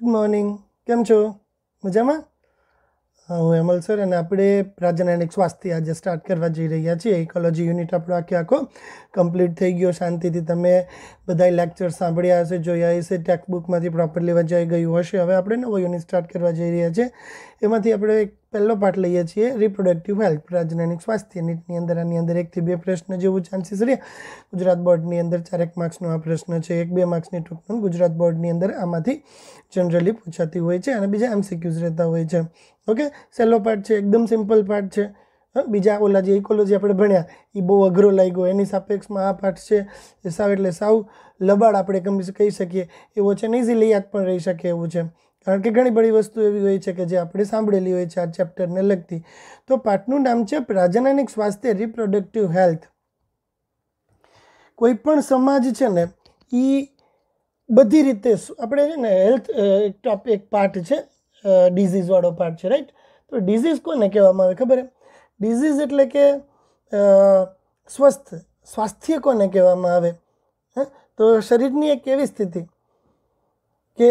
Good morning કેમ છો મજામાં હું હેમલ સર અને આપણે રાજ્યના સ્વાસ્થ્ય આજે સ્ટાર્ટ કરવા જઈ રહ્યા છીએ ઇકોલોજી યુનિટ આપણો આખે આખો કમ્પ્લીટ થઈ ગયો શાંતિથી તમે બધા લેક્ચર સાંભળ્યા હશે જોયા હશે બુકમાંથી પ્રોપરલી વંચાઈ ગયું હશે હવે આપણે નવો યુનિટ સ્ટાર્ટ કરવા જઈ રહ્યા છીએ એમાંથી આપણે એક પહેલો પાઠ લઈએ છીએ રિપ્રોડક્ટિવ હેલ્થ પ્રજનનિક સ્વાસ્થ્ય નીટની અંદર આની અંદર એકથી બે પ્રશ્ન જેવું ચાન્સીસ રહે ગુજરાત બોર્ડની અંદર ચારેક માર્ક્સનો આ પ્રશ્ન છે એક બે માર્ક્સની ટૂંકનું ગુજરાત બોર્ડની અંદર આમાંથી જનરલી પૂછાતી હોય છે અને બીજા એમસીક્યુઝ રહેતા હોય છે ઓકે સહેલો પાર્ટ છે એકદમ સિમ્પલ પાર્ટ છે બીજા ઓલા જે ઇકોલોજી આપણે ભણ્યા એ બહુ અઘરો લાગ્યો એની સાપેક્ષમાં આ પાઠ છે એ સાવ એટલે સાવ લબાડ આપણે કહી શકીએ એવો છે ને ઇઝીલી યાદ પણ રહી શકે એવું છે કારણ કે ઘણી બધી વસ્તુ એવી હોય છે કે જે આપણે સાંભળેલી હોય છે આ ચેપ્ટરને લગતી તો પાઠનું નામ છે પ્રાજનનિક સ્વાસ્થ્ય રિપ્રોડક્ટિવ હેલ્થ કોઈ પણ સમાજ છે ને એ બધી રીતે આપણે છે ને હેલ્થ એક ટોપિક પાર્ટ છે ડિઝીઝવાળો પાર્ટ છે રાઈટ તો ડિઝીઝ કોને કહેવામાં આવે ખબર ડિઝીઝ એટલે કે સ્વસ્થ સ્વાસ્થ્ય કોને કહેવામાં આવે તો શરીરની એક એવી સ્થિતિ કે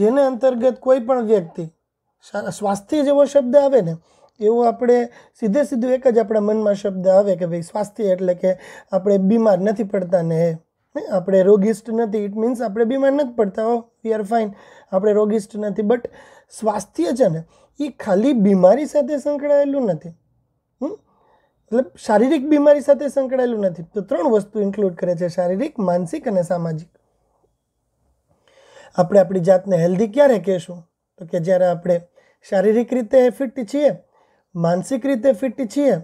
જેને અંતર્ગત કોઈ પણ વ્યક્તિ સ્વાસ્થ્ય જેવો શબ્દ આવે ને એવો આપણે સીધે સીધું એક જ આપણા મનમાં શબ્દ આવે કે ભાઈ સ્વાસ્થ્ય એટલે કે આપણે બીમાર નથી પડતા ને આપણે રોગિસ્ટ નથી ઇટ મીન્સ આપણે બીમાર નથી પડતા હો વી આર ફાઇન આપણે રોગિસ્ટ નથી બટ સ્વાસ્થ્ય છે ને એ ખાલી બીમારી સાથે સંકળાયેલું નથી મતલબ શારીરિક બીમારી સાથે સંકળાયેલું નથી તો ત્રણ વસ્તુ ઇન્ક્લુડ કરે છે શારીરિક માનસિક અને સામાજિક આપણે આપણી જાતને હેલ્ધી ક્યારે કહેશું તો કે જ્યારે આપણે શારીરિક રીતે ફિટ છીએ માનસિક રીતે ફિટ છીએ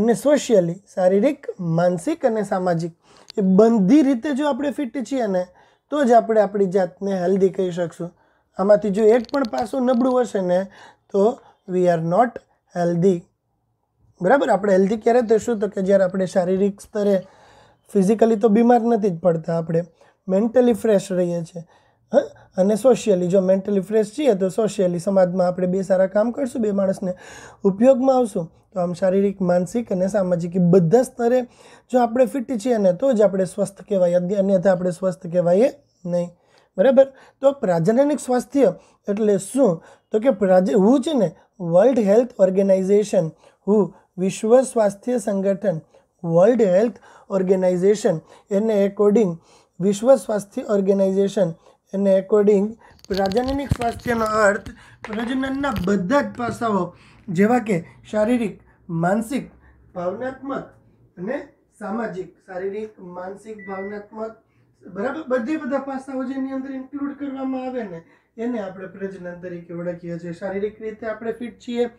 અને સોશિયલી શારીરિક માનસિક અને સામાજિક એ બધી રીતે જો આપણે ફિટ છીએ ને તો જ આપણે આપણી જાતને હેલ્ધી કહી શકશું આમાંથી જો એક પણ પાસું નબળું હશે ને તો વી આર નોટ હેલ્ધી બરાબર આપણે હેલ્ધી ક્યારે થઈશું તો કે જ્યારે આપણે શારીરિક સ્તરે ફિઝિકલી તો બીમાર નથી જ પડતા આપણે મેન્ટલી ફ્રેશ રહીએ છીએ હા અને સોશિયલી જો મેન્ટલી ફ્રેશ છીએ તો સોશિયલી સમાજમાં આપણે બે સારા કામ કરશું બે માણસને ઉપયોગમાં આવશું તો આમ શારીરિક માનસિક અને સામાજિક બધા સ્તરે જો આપણે ફિટ છીએ ને તો જ આપણે સ્વસ્થ કહેવાય અન્યથા આપણે સ્વસ્થ કહેવાઈએ નહીં બરાબર તો પ્રાજનનિક સ્વાસ્થ્ય એટલે શું તો કે પ્રાજ હું છે ને વર્લ્ડ હેલ્થ ઓર્ગેનાઇઝેશન હું વિશ્વ સ્વાસ્થ્ય સંગઠન વર્લ્ડ હેલ્થ ઓર્ગેનાઇઝેશન એને એકોર્ડિંગ વિશ્વ સ્વાસ્થ્ય ઓર્ગેનાઇઝેશન એને એકોર્ડિંગ પ્રજનનિક સ્વાસ્થ્યનો અર્થ પ્રજનનના બધા જ પાસાઓ જેવા કે શારીરિક માનસિક ભાવનાત્મક અને સામાજિક શારીરિક માનસિક ભાવનાત્મક બરાબર બધી બધા પાસાઓ જેની અંદર ઇન્ક્લુડ કરવામાં આવે ને એને આપણે પ્રજનન તરીકે ઓળખીએ છીએ શારીરિક રીતે આપણે ફિટ છીએ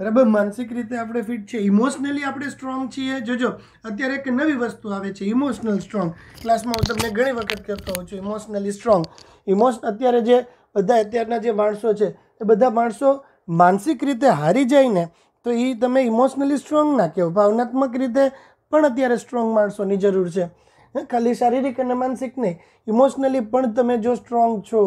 બરાબર માનસિક રીતે આપણે ફિટ છે ઇમોશનલી આપણે સ્ટ્રોંગ છીએ જોજો અત્યારે એક નવી વસ્તુ આવે છે ઇમોશનલ સ્ટ્રોંગ ક્લાસમાં હું તમને ઘણી વખત કહેતો હોઉં છું ઇમોશનલી સ્ટ્રોંગ ઇમોશ અત્યારે જે બધા અત્યારના જે માણસો છે એ બધા માણસો માનસિક રીતે હારી જાય ને તો એ તમે ઇમોશનલી સ્ટ્રોંગ ના કહો ભાવનાત્મક રીતે પણ અત્યારે સ્ટ્રોંગ માણસોની જરૂર છે ખાલી શારીરિક અને માનસિક નહીં ઇમોશનલી પણ તમે જો સ્ટ્રોંગ છો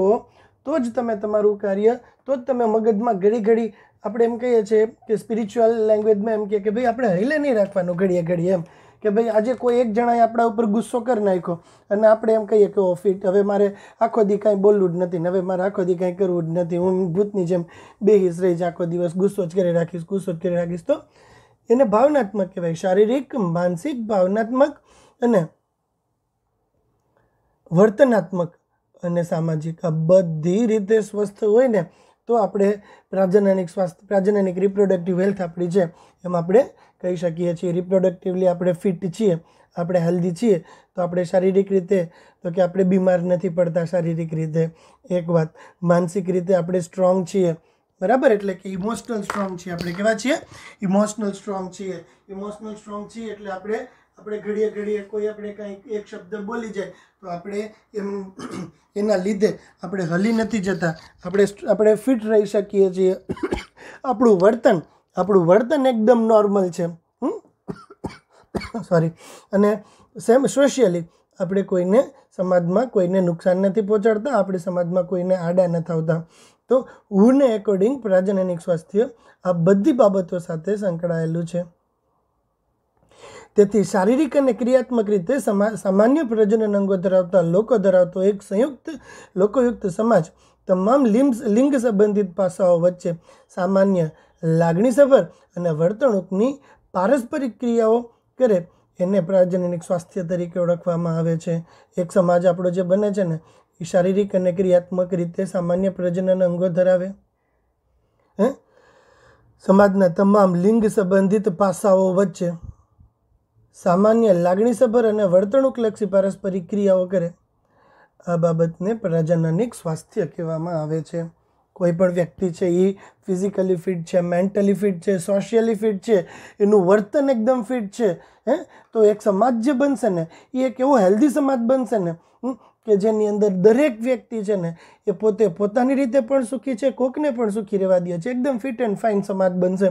તો જ તમે તમારું કાર્ય તો જ તમે મગજમાં ઘડી ઘડી આપણે એમ કહીએ છીએ કે સ્પિરિચ્યુઅલ લેંગ્વેજમાં એમ કહીએ કે ભાઈ આપણે હૈલે નહીં રાખવાનું ઘડીએ ઘડીએ એમ કે ભાઈ આજે કોઈ એક જણાએ આપણા ઉપર ગુસ્સો કરી નાખ્યો અને આપણે એમ કહીએ કે ઓફિટ હવે મારે આખો દી કાંઈ બોલવું જ નથી ને હવે મારે આખો દી કાંઈ કરવું જ નથી હું ભૂતની જેમ બેહીશ રહીશ આખો દિવસ ગુસ્સો જ કરી રાખીશ ગુસ્સો જ કરી રાખીશ તો એને ભાવનાત્મક કહેવાય શારીરિક માનસિક ભાવનાત્મક અને વર્તનાત્મક અને સામાજિક આ બધી રીતે સ્વસ્થ હોય ને તો આપણે પ્રાજનનિક સ્વાસ્થ્ય પ્રાજનનિક રિપ્રોડક્ટિવ હેલ્થ આપણી છે એમ આપણે કહી શકીએ છીએ રિપ્રોડક્ટિવલી આપણે ફિટ છીએ આપણે હેલ્ધી છીએ તો આપણે શારીરિક રીતે તો કે આપણે બીમાર નથી પડતા શારીરિક રીતે એક વાત માનસિક રીતે આપણે સ્ટ્રોંગ છીએ બરાબર એટલે કે ઇમોશનલ સ્ટ્રોંગ છીએ આપણે કેવા છીએ ઇમોશનલ સ્ટ્રોંગ છીએ ઇમોશનલ સ્ટ્રોંગ છીએ એટલે આપણે આપણે ઘડીએ ઘડીએ કોઈ આપણે કંઈક એક શબ્દ બોલી જાય તો આપણે એમ એના લીધે આપણે હલી નથી જતા આપણે આપણે ફિટ રહી શકીએ છીએ આપણું વર્તન આપણું વર્તન એકદમ નોર્મલ છે સોરી અને સેમ સોશિયલી આપણે કોઈને સમાજમાં કોઈને નુકસાન નથી પહોંચાડતા આપણે સમાજમાં કોઈને આડા નથી આવતા તો હુને એકોર્ડિંગ પ્રજનનિક સ્વાસ્થ્ય આ બધી બાબતો સાથે સંકળાયેલું છે તેથી શારીરિક અને ક્રિયાત્મક રીતે સામાન્ય પ્રજનન અંગો ધરાવતા લોકો ધરાવતો એક સંયુક્ત લોકોયુક્ત સમાજ તમામ લિમ્સ લિંગ સંબંધિત પાસાઓ વચ્ચે સામાન્ય લાગણી લાગણીસભર અને વર્તણૂકની પારસ્પરિક ક્રિયાઓ કરે એને પ્રજનનિક સ્વાસ્થ્ય તરીકે ઓળખવામાં આવે છે એક સમાજ આપણો જે બને છે ને એ શારીરિક અને ક્રિયાત્મક રીતે સામાન્ય પ્રજનન અંગો ધરાવે હે સમાજના તમામ લિંગ સંબંધિત પાસાઓ વચ્ચે સામાન્ય લાગણીસભર અને વર્તણૂકલક્ષી પારસ્પરિક ક્રિયાઓ કરે આ બાબતને પ્રજનનિક સ્વાસ્થ્ય કહેવામાં આવે છે કોઈ પણ વ્યક્તિ છે એ ફિઝિકલી ફિટ છે મેન્ટલી ફિટ છે સોશિયલી ફિટ છે એનું વર્તન એકદમ ફિટ છે હે તો એક સમાજ જે બનશે ને એ એક એવો હેલ્ધી સમાજ બનશે ને કે જેની અંદર દરેક વ્યક્તિ છે ને એ પોતે પોતાની રીતે પણ સુખી છે કોકને પણ સુખી રહેવા દે છે એકદમ ફિટ એન્ડ ફાઇન સમાજ બનશે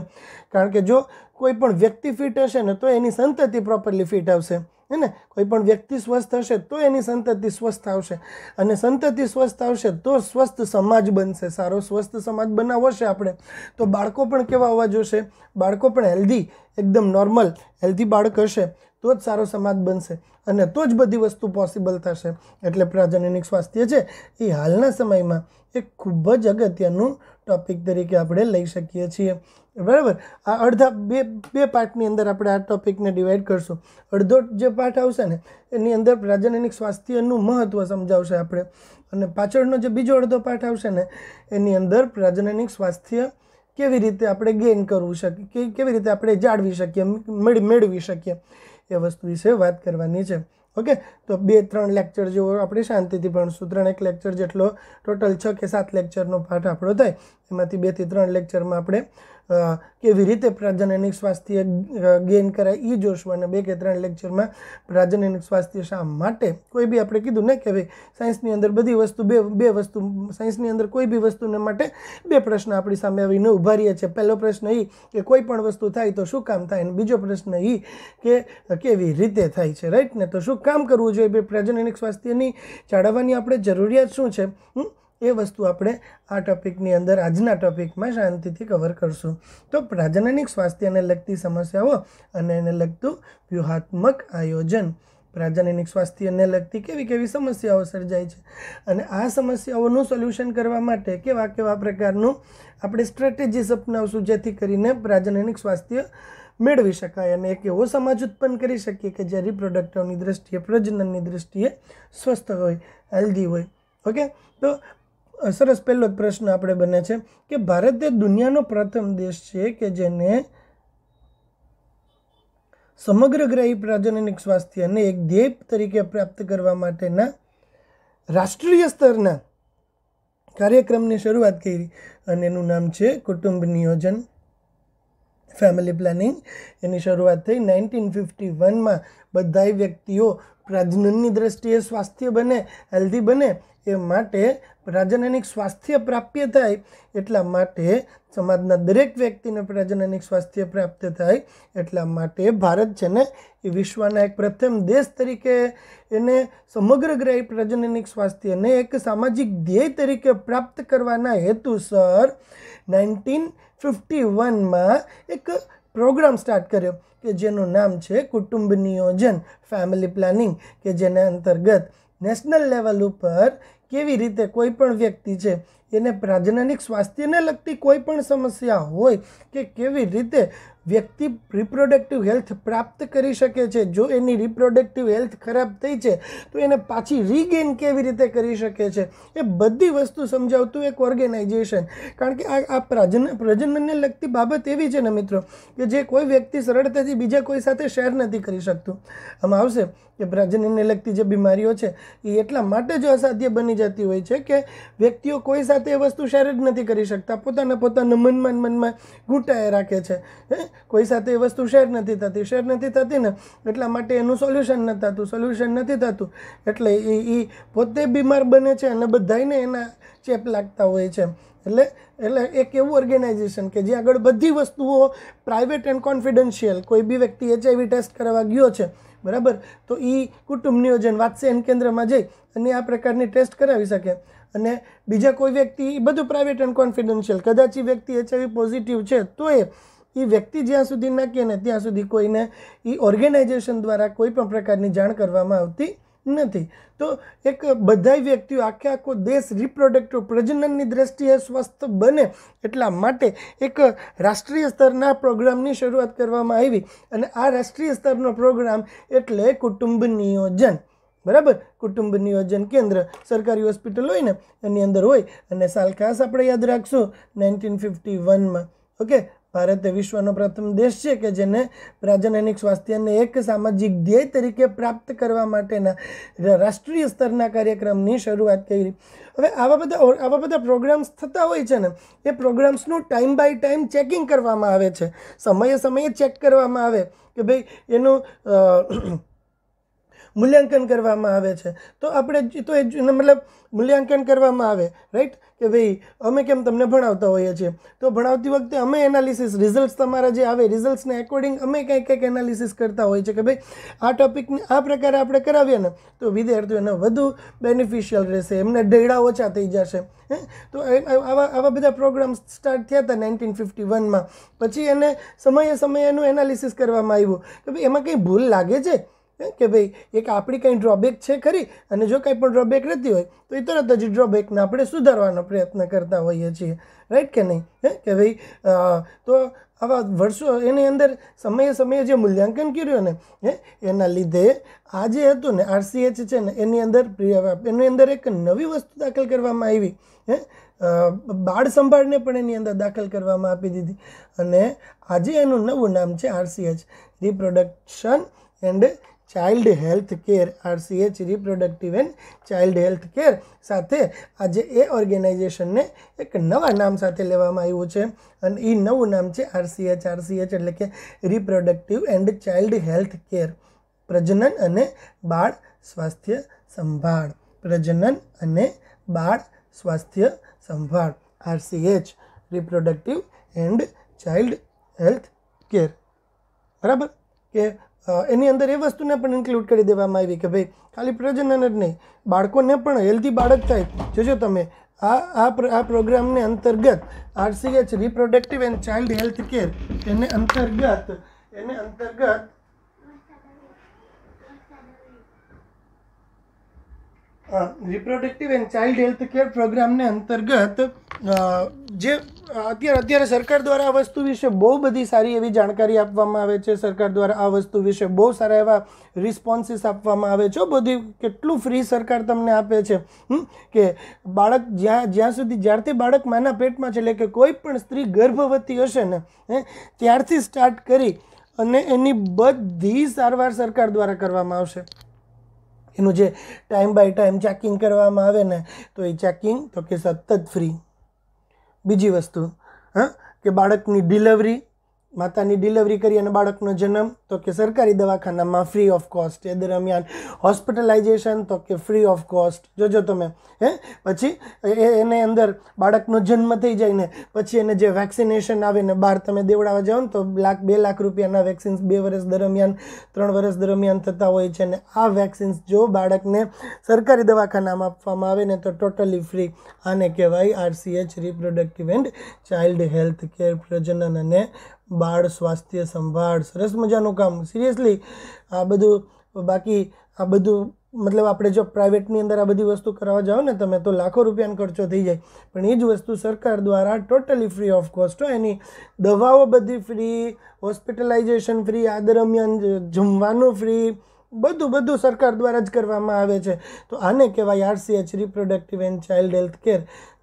કારણ કે જો કોઈ પણ વ્યક્તિ ફિટ હશે ને તો એની સંતતિ પ્રોપરલી ફિટ આવશે હે ને કોઈ પણ વ્યક્તિ સ્વસ્થ હશે તો એની સંતતિ સ્વસ્થ આવશે અને સંતતિ સ્વસ્થ આવશે તો સ્વસ્થ સમાજ બનશે સારો સ્વસ્થ સમાજ બનાવવો છે આપણે તો બાળકો પણ કેવા હોવા જોશે બાળકો પણ હેલ્ધી એકદમ નોર્મલ હેલ્ધી બાળક હશે તો જ સારો સમાજ બનશે અને તો જ બધી વસ્તુ પોસિબલ થશે એટલે પ્રજનનિક સ્વાસ્થ્ય છે એ હાલના સમયમાં એક ખૂબ જ અગત્યનું ટોપિક તરીકે આપણે લઈ શકીએ છીએ બરાબર આ અડધા બે બે પાર્ટની અંદર આપણે આ ટોપિકને ડિવાઈડ કરશું અડધો જે પાર્ટ આવશે ને એની અંદર પ્રાજનનિક સ્વાસ્થ્યનું મહત્ત્વ સમજાવશે આપણે અને પાછળનો જે બીજો અડધો પાર્ટ આવશે ને એની અંદર પ્રજનનિક સ્વાસ્થ્ય કેવી રીતે આપણે ગેઇન કરવું શકીએ કેવી રીતે આપણે જાળવી શકીએ મેળવી શકીએ એ વસ્તુ વિશે વાત કરવાની છે ઓકે તો બે ત્રણ લેક્ચર જેવો આપણે શાંતિથી ભણશું ત્રણ એક લેક્ચર જેટલો ટોટલ છ કે સાત લેક્ચરનો પાઠ આપણો થાય એમાંથી બેથી ત્રણ લેક્ચરમાં આપણે કેવી રીતે પ્રાજનનિક સ્વાસ્થ્ય ગેઇન કરાય એ જોશું અને બે કે ત્રણ લેક્ચરમાં પ્રાજનનિક સ્વાસ્થ્ય શા માટે કોઈ બી આપણે કીધું ને કે ભાઈ સાયન્સની અંદર બધી વસ્તુ બે બે વસ્તુ સાયન્સની અંદર કોઈ બી વસ્તુને માટે બે પ્રશ્ન આપણી સામે આવીને ઉભા રહીએ છીએ પહેલો પ્રશ્ન એ કે કોઈ પણ વસ્તુ થાય તો શું કામ થાય અને બીજો પ્રશ્ન એ કે કેવી રીતે થાય છે રાઈટ ને તો શું કામ કરવું જોઈએ ભાઈ પ્રાજનનિક સ્વાસ્થ્યની જાળવવાની આપણે જરૂરિયાત શું છે એ વસ્તુ આપણે આ ટોપિકની અંદર આજના ટોપિકમાં શાંતિથી કવર કરશું તો પ્રાજનનિક સ્વાસ્થ્યને લગતી સમસ્યાઓ અને એને લગતું વ્યૂહાત્મક આયોજન પ્રાજનનિક સ્વાસ્થ્યને લગતી કેવી કેવી સમસ્યાઓ સર્જાય છે અને આ સમસ્યાઓનું સોલ્યુશન કરવા માટે કેવા કેવા પ્રકારનું આપણે સ્ટ્રેટેજીસ અપનાવશું જેથી કરીને પ્રાજનનિક સ્વાસ્થ્ય મેળવી શકાય અને એક એવો સમાજ ઉત્પન્ન કરી શકીએ કે જે રિપ્રોડક્ટિવની દ્રષ્ટિએ પ્રજનનની દ્રષ્ટિએ સ્વસ્થ હોય હેલ્ધી હોય ઓકે તો સરસ પહેલો જ પ્રશ્ન આપણે બને છે કે ભારત એ દુનિયાનો પ્રથમ દેશ છે કે જેને સમગ્ર ગ્રહી પ્રજનનિક સ્વાસ્થ્યને એક ધ્યેય તરીકે પ્રાપ્ત કરવા માટેના રાષ્ટ્રીય સ્તરના કાર્યક્રમની શરૂઆત કરી અને એનું નામ છે કુટુંબ નિયોજન ફેમિલી પ્લાનિંગ એની શરૂઆત થઈ નાઇન્ટીન ફિફ્ટી વનમાં બધાય વ્યક્તિઓ પ્રજનનની દ્રષ્ટિએ સ્વાસ્થ્ય બને હેલ્ધી બને માટે પ્રજનનિક સ્વાસ્થ્ય પ્રાપ્ય થાય એટલા માટે સમાજના દરેક વ્યક્તિને પ્રજનનિક સ્વાસ્થ્ય પ્રાપ્ત થાય એટલા માટે ભારત છેને વિશ્વના એક પ્રથમ દેશ તરીકે એને સમગ્ર ગ્રાઈ પ્રજનનિક સ્વાસ્થ્યને એક સામાજિક ધ્યેય તરીકે પ્રાપ્ત કરવાના હેતુસર 1951 માં એક પ્રોગ્રામ સ્ટાર્ટ કર્યો કે જેનું નામ છે કુટુંબ નિયોજન ફેમિલી પ્લાનિંગ કે જેના અંતર્ગત નેશનલ લેવલ ઉપર કેવી રીતે કોઈ પણ વ્યક્તિ છે એને પ્રજનનિક સ્વાસ્થ્યને લગતી કોઈ પણ સમસ્યા હોય કે કેવી રીતે વ્યક્તિ રિપ્રોડક્ટિવ હેલ્થ પ્રાપ્ત કરી શકે છે જો એની રિપ્રોડક્ટિવ હેલ્થ ખરાબ થઈ છે તો એને પાછી રીગેન કેવી રીતે કરી શકે છે એ બધી વસ્તુ સમજાવતું એક ઓર્ગેનાઇઝેશન કારણ કે આ આ પ્રજન પ્રજનનને લગતી બાબત એવી છે ને મિત્રો કે જે કોઈ વ્યક્તિ સરળતાથી બીજા કોઈ સાથે શેર નથી કરી શકતું આમાં આવશે કે પ્રજનનને લગતી જે બીમારીઓ છે એ એટલા માટે જ અસાધ્ય બની જતી હોય છે કે વ્યક્તિઓ કોઈ સાથે એ વસ્તુ શેર જ નથી કરી શકતા પોતાના પોતાના મનમાં મનમાં ઘૂંટાએ રાખે છે હે કોઈ સાથે એ વસ્તુ શેર નથી થતી શેર નથી થતી ને એટલા માટે એનું સોલ્યુશન નથી થતું સોલ્યુશન નથી થતું એટલે એ એ પોતે બીમાર બને છે અને બધાને એના ચેપ લાગતા હોય છે એટલે એટલે એક એવું ઓર્ગેનાઇઝેશન કે જે આગળ બધી વસ્તુઓ પ્રાઇવેટ એન્ડ કોન્ફિડન્શિયલ કોઈ બી વ્યક્તિ એચઆઈવી ટેસ્ટ કરાવવા ગયો છે બરાબર તો એ કુટુંબ નિયોજન વાત્સેન કેન્દ્રમાં જઈ અને આ પ્રકારની ટેસ્ટ કરાવી શકે અને બીજા કોઈ વ્યક્તિ એ બધું પ્રાઇવેટ એન્ડ કોન્ફિડન્શિયલ કદાચ એ વ્યક્તિ એચઆઈવી પોઝિટિવ છે તો એ એ વ્યક્તિ જ્યાં સુધી ના કહે ને ત્યાં સુધી કોઈને એ ઓર્ગેનાઇઝેશન દ્વારા કોઈ પણ પ્રકારની જાણ કરવામાં આવતી નથી તો એક બધાય વ્યક્તિઓ આખે આખો દેશ રિપ્રોડક્ટિવ પ્રજનનની દ્રષ્ટિએ સ્વસ્થ બને એટલા માટે એક રાષ્ટ્રીય સ્તરના પ્રોગ્રામની શરૂઆત કરવામાં આવી અને આ રાષ્ટ્રીય સ્તરનો પ્રોગ્રામ એટલે કુટુંબ નિયોજન બરાબર કુટુંબ નિયોજન કેન્દ્ર સરકારી હોસ્પિટલ હોય ને એની અંદર હોય અને સાલ ખાસ આપણે યાદ રાખશું નાઇન્ટીન ફિફ્ટી વનમાં ઓકે ભારત એ વિશ્વનો પ્રથમ દેશ છે કે જેને પ્રજનનિક સ્વાસ્થ્યને એક સામાજિક ધ્યેય તરીકે પ્રાપ્ત કરવા માટેના રાષ્ટ્રીય સ્તરના કાર્યક્રમની શરૂઆત કરી હવે આવા બધા આવા બધા પ્રોગ્રામ્સ થતા હોય છે ને એ પ્રોગ્રામ્સનું ટાઈમ બાય ટાઈમ ચેકિંગ કરવામાં આવે છે સમયે સમયે ચેક કરવામાં આવે કે ભાઈ એનું મૂલ્યાંકન કરવામાં આવે છે તો આપણે તો એ મતલબ મૂલ્યાંકન કરવામાં આવે રાઈટ કે ભાઈ અમે કેમ તમને ભણાવતા હોઈએ છીએ તો ભણાવતી વખતે અમે એનાલિસિસ રિઝલ્ટ્સ તમારા જે આવે રિઝલ્ટ્સને એકોર્ડિંગ અમે કંઈક કંઈક એનાલિસિસ કરતા હોઈએ છીએ કે ભાઈ આ ટોપિકને આ પ્રકારે આપણે કરાવીએ ને તો વિદ્યાર્થીઓને વધુ બેનિફિશિયલ રહેશે એમને ડેડા ઓછા થઈ જશે હે તો આવા આવા બધા પ્રોગ્રામ્સ સ્ટાર્ટ થયા હતા નાઇન્ટીન ફિફ્ટી વનમાં પછી એને સમયે સમયે એનું એનાલિસિસ કરવામાં આવ્યું કે ભાઈ એમાં કંઈ ભૂલ લાગે છે કે ભાઈ એક આપણી કંઈ ડ્રોબેક છે ખરી અને જો કંઈ પણ ડ્રોબેક રહેતી હોય તો એ તરત જ ડ્રોબેકને આપણે સુધારવાનો પ્રયત્ન કરતા હોઈએ છીએ રાઈટ કે નહીં હે કે ભાઈ તો આવા વર્ષો એની અંદર સમયે સમયે જે મૂલ્યાંકન કર્યું ને હે એના લીધે આ જે હતું ને આરસીએચ છે ને એની અંદર એની અંદર એક નવી વસ્તુ દાખલ કરવામાં આવી હે બાળ સંભાળને પણ એની અંદર દાખલ કરવામાં આપી દીધી અને આજે એનું નવું નામ છે RCH reproduction and child health care RCH reproductive and child health care સાથે આજે એ ઓર્ગેનાઇઝેશનને એક નવા નામ સાથે લેવામાં આવ્યું છે અને એ નવું નામ છે આરસીએચ આરસીએચ એટલે કે reproductive and child health care પ્રજનન અને બાળ સ્વાસ્થ્ય સંભાળ પ્રજનન અને બાળ સ્વાસ્થ્ય સંભાળ RCH reproductive and child health care બરાબર કે એની અંદર એ વસ્તુને પણ ઇન્ક્લુડ કરી દેવામાં આવી કે ભાઈ ખાલી પ્રજનન જ નહીં બાળકોને પણ હેલ્ધી બાળક થાય જોજો તમે આ આ પ્રોગ્રામને અંતર્ગત RCH reproductive and child health care એને અંતર્ગત એને અંતર્ગત reproductive and child health care પ્રોગ્રામને અંતર્ગત જે અત્યારે અત્યારે સરકાર દ્વારા આ વસ્તુ વિશે બહુ બધી સારી એવી જાણકારી આપવામાં આવે છે સરકાર દ્વારા આ વસ્તુ વિશે બહુ સારા એવા રિસ્પોન્સીસ આપવામાં આવે છે બધી કેટલું ફ્રી સરકાર તમને આપે છે કે બાળક જ્યાં જ્યાં સુધી જ્યારથી બાળક માના પેટમાં છે એટલે કે કોઈ પણ સ્ત્રી ગર્ભવતી હશે ને હે ત્યારથી સ્ટાર્ટ કરી અને એની બધી સારવાર સરકાર દ્વારા કરવામાં આવશે એનું જે ટાઈમ બાય ટાઈમ ચેકિંગ કરવામાં આવે ને તો એ ચેકિંગ તો કે સતત ફ્રી બીજી વસ્તુ હા કે બાળકની ડિલિવરી માતાની ડિલિવરી કરી અને બાળકનો જન્મ તો કે સરકારી દવાખાનામાં ફ્રી ઓફ કોસ્ટ એ દરમિયાન હોસ્પિટલાઇઝેશન તો કે ફ્રી ઓફ કોસ્ટ જોજો તમે હે પછી એને અંદર બાળકનો જન્મ થઈ જાય ને પછી એને જે વેક્સિનેશન આવે ને બહાર તમે દેવડાવવા જાઓ ને તો લાખ બે લાખ રૂપિયાના વેક્સિન્સ બે વર્ષ દરમિયાન ત્રણ વર્ષ દરમિયાન થતા હોય છે અને આ વેક્સિન્સ જો બાળકને સરકારી દવાખાનામાં આપવામાં આવે ને તો ટોટલી ફ્રી આને કહેવાય RCH reproductive and child health care પ્રજનન અને બાળ સ્વાસ્થ્ય સંભાળ સરસ મજાનું કામ સિરિયસલી આ બધું બાકી આ બધું મતલબ આપણે જો પ્રાઇવેટની અંદર આ બધી વસ્તુ કરાવવા જાઓ ને તમે તો લાખો રૂપિયાનો ખર્ચો થઈ જાય પણ એ જ વસ્તુ સરકાર દ્વારા ટોટલી ફ્રી ઓફ કોસ્ટ એની દવાઓ બધી ફ્રી હોસ્પિટલાઇઝેશન ફ્રી આ દરમિયાન જમવાનું ફ્રી બધું બધું સરકાર દ્વારા જ કરવામાં આવે છે તો આને કહેવાય RCH reproductive and child health care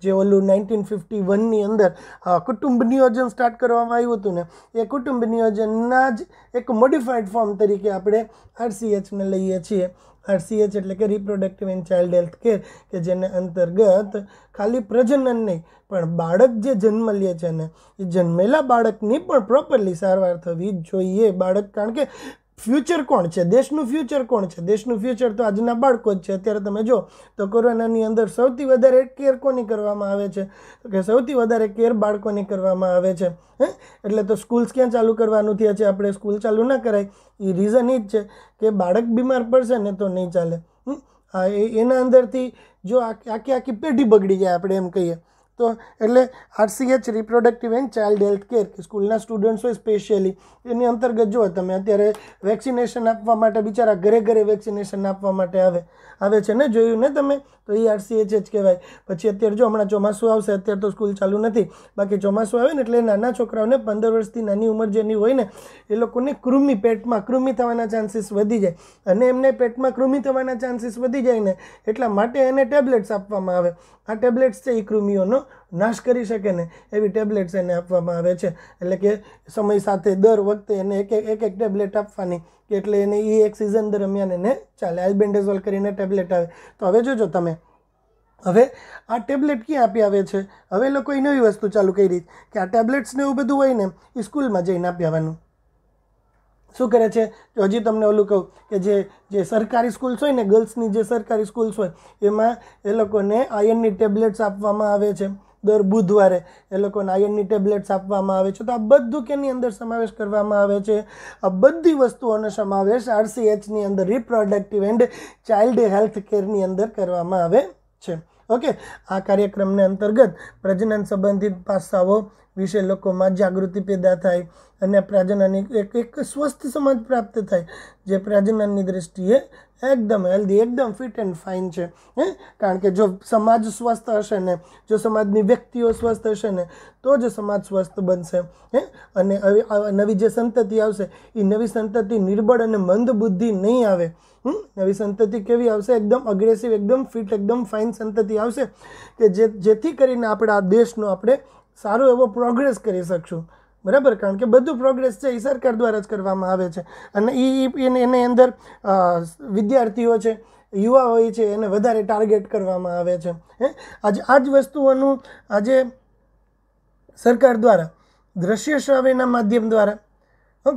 જે ઓલું નાઇન્ટીન ફિફ્ટી વનની અંદર કુટુંબ નિયોજન સ્ટાર્ટ કરવામાં આવ્યું હતું ને એ કુટુંબ નિયોજનના જ એક મોડિફાઈડ ફોર્મ તરીકે આપણે આરસીએચને લઈએ છીએ આરસીએચ એટલે કે reproductive and child health care કે જેને અંતર્ગત ખાલી પ્રજનન નહીં પણ બાળક જે જન્મ લે છે ને એ જન્મેલા બાળકની પણ પ્રોપરલી સારવાર થવી જ જોઈએ બાળક કારણ કે ફ્યુચર કોણ છે દેશનું ફ્યુચર કોણ છે દેશનું ફ્યુચર તો આજના બાળકો જ છે અત્યારે તમે જો તો કોરોનાની અંદર સૌથી વધારે કેર કોની કરવામાં આવે છે તો કે સૌથી વધારે કેર બાળકોની કરવામાં આવે છે હે એટલે તો સ્કૂલ્સ ક્યાં ચાલુ કરવાનું થયા છે આપણે સ્કૂલ ચાલુ ના કરાય એ રીઝન એ જ છે કે બાળક બીમાર પડશે ને તો નહીં ચાલે હા એના અંદરથી જો આખી આખી પેઢી બગડી જાય આપણે એમ કહીએ તો એટલે RCH reproductive and child health care કે સ્કૂલના સ્ટુડન્ટ્સ હોય સ્પેશિયલી એની અંતર્ગત જુઓ તમે અત્યારે વેક્સિનેશન આપવા માટે બિચારા ઘરે ઘરે વેક્સિનેશન આપવા માટે આવે આવે છે ને જોયું ને તમે તો એ આરસીએચ જ કહેવાય પછી અત્યારે જો હમણાં ચોમાસું આવશે અત્યારે તો સ્કૂલ ચાલુ નથી બાકી ચોમાસું આવે ને એટલે નાના છોકરાઓને પંદર વર્ષથી નાની ઉંમર જેની હોય ને એ લોકોને કૃમિ પેટમાં કૃમિ થવાના ચાન્સીસ વધી જાય અને એમને પેટમાં કૃમિ થવાના ચાન્સીસ વધી જાય ને એટલા માટે એને ટેબ્લેટ્સ આપવામાં આવે આ ટેબ્લેટ્સ છે એ કૃમિઓનો નાશ કરી શકે ને એવી ટેબ્લેટ્સ એને આપવામાં આવે છે એટલે કે સમય સાથે દર વખતે એને એક એક એક ટેબ્લેટ આપવાની કે એટલે એને એ એક સિઝન દરમિયાન એને ચાલે આલ્બેન્ડેઝોલ કરીને ટેબ્લેટ આવે તો હવે જોજો તમે હવે આ ટેબ્લેટ ક્યાં આપી આવે છે હવે લોકોએ નવી વસ્તુ ચાલુ કરી કે આ ટેબ્લેટ્સને એવું બધું હોય ને એ સ્કૂલમાં જઈને આપી આવવાનું શું કરે છે હજી તમને ઓલું કહું કે જે જે સરકારી સ્કૂલ્સ હોય ને ગર્લ્સની જે સરકારી સ્કૂલ્સ હોય એમાં એ લોકોને આયર્નની ટેબ્લેટ્સ આપવામાં આવે છે દર બુધવારે એ લોકોને આયર્નની ટેબ્લેટ્સ આપવામાં આવે છે તો આ બધું કેની અંદર સમાવેશ કરવામાં આવે છે આ બધી વસ્તુઓનો સમાવેશ આરસીએચની અંદર રિપ્રોડક્ટિવ એન્ડ ચાઇલ્ડ હેલ્થ કેરની અંદર કરવામાં આવે છે ઓકે આ કાર્યક્રમને અંતર્ગત પ્રજનન સંબંધિત પાસાઓ વિશે લોકોમાં જાગૃતિ પેદા થાય અને પ્રજનનની એક એક સ્વસ્થ સમાજ પ્રાપ્ત થાય જે પ્રજનનની દૃષ્ટિએ એકદમ હેલ્ધી એકદમ ફિટ એન્ડ ફાઇન છે હે કારણ કે જો સમાજ સ્વસ્થ હશે ને જો સમાજની વ્યક્તિઓ સ્વસ્થ હશે ને તો જ સમાજ સ્વસ્થ બનશે હે અને નવી જે સંતતિ આવશે એ નવી સંતતિ નિર્બળ અને મંદ બુદ્ધિ નહીં આવે નવી સંતતિ કેવી આવશે એકદમ અગ્રેસિવ એકદમ ફિટ એકદમ ફાઇન સંતતિ આવશે કે જે જેથી કરીને આપણે આ દેશનો આપણે સારો એવો પ્રોગ્રેસ કરી શકશું બરાબર કારણ કે બધું પ્રોગ્રેસ છે એ સરકાર દ્વારા જ કરવામાં આવે છે અને એ એની અંદર વિદ્યાર્થીઓ છે યુવા હોય છે એને વધારે ટાર્ગેટ કરવામાં આવે છે હે આજે આ જ વસ્તુઓનું આજે સરકાર દ્વારા દ્રશ્ય શ્રાવ્યના માધ્યમ દ્વારા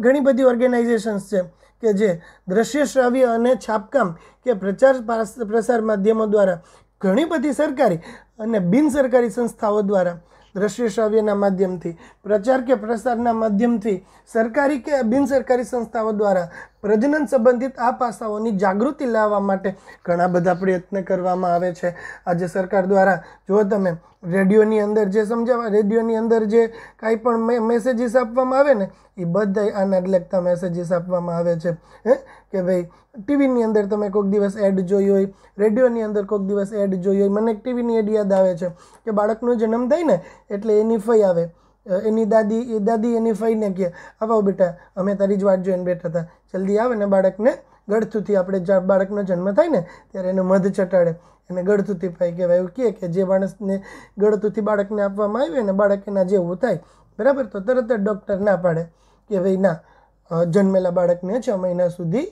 ઘણી બધી ઓર્ગેનાઇઝેશન્સ છે કે જે દ્રશ્ય શ્રાવ્ય અને છાપકામ કે પ્રચાર પ્રસાર માધ્યમો દ્વારા ઘણી બધી સરકારી અને બિનસરકારી સંસ્થાઓ દ્વારા દ્રશ્ય શ્રાવ્યના માધ્યમથી પ્રચાર કે પ્રસારના માધ્યમથી સરકારી કે બિનસરકારી સંસ્થાઓ દ્વારા પ્રજનન સંબંધિત આ પાસાઓની જાગૃતિ લાવવા માટે ઘણા બધા પ્રયત્ન કરવામાં આવે છે આજે સરકાર દ્વારા જો તમે રેડિયોની અંદર જે સમજાવવા રેડિયોની અંદર જે કાંઈ પણ મેસેજીસ આપવામાં આવે ને એ બધા આના લગતા મેસેજીસ આપવામાં આવે છે હે કે ભાઈ ટીવીની અંદર તમે કોઈક દિવસ એડ જોઈ હોય રેડિયોની અંદર કોઈક દિવસ એડ જોઈ હોય મને એક ટીવીની એડ યાદ આવે છે કે બાળકનો જન્મ થાય ને એટલે એની ફઈ આવે એની દાદી એ દાદી એની ફઈને કહે આવો બેટા અમે તારી જ વાટ જોઈને બેઠા હતા જલ્દી આવે ને બાળકને ગળથુથી આપણે જ્યાં બાળકનો જન્મ થાય ને ત્યારે એને મધ ચટાડે એને ગળથુથી ફાઈ કહેવાય એવું કહે કે જે માણસને ગળથુથી બાળકને આપવામાં આવ્યું અને બાળક એના જેવું થાય બરાબર તો તરત જ ડૉક્ટર ના પાડે કે ભાઈ ના જન્મેલા બાળકને છ મહિના સુધી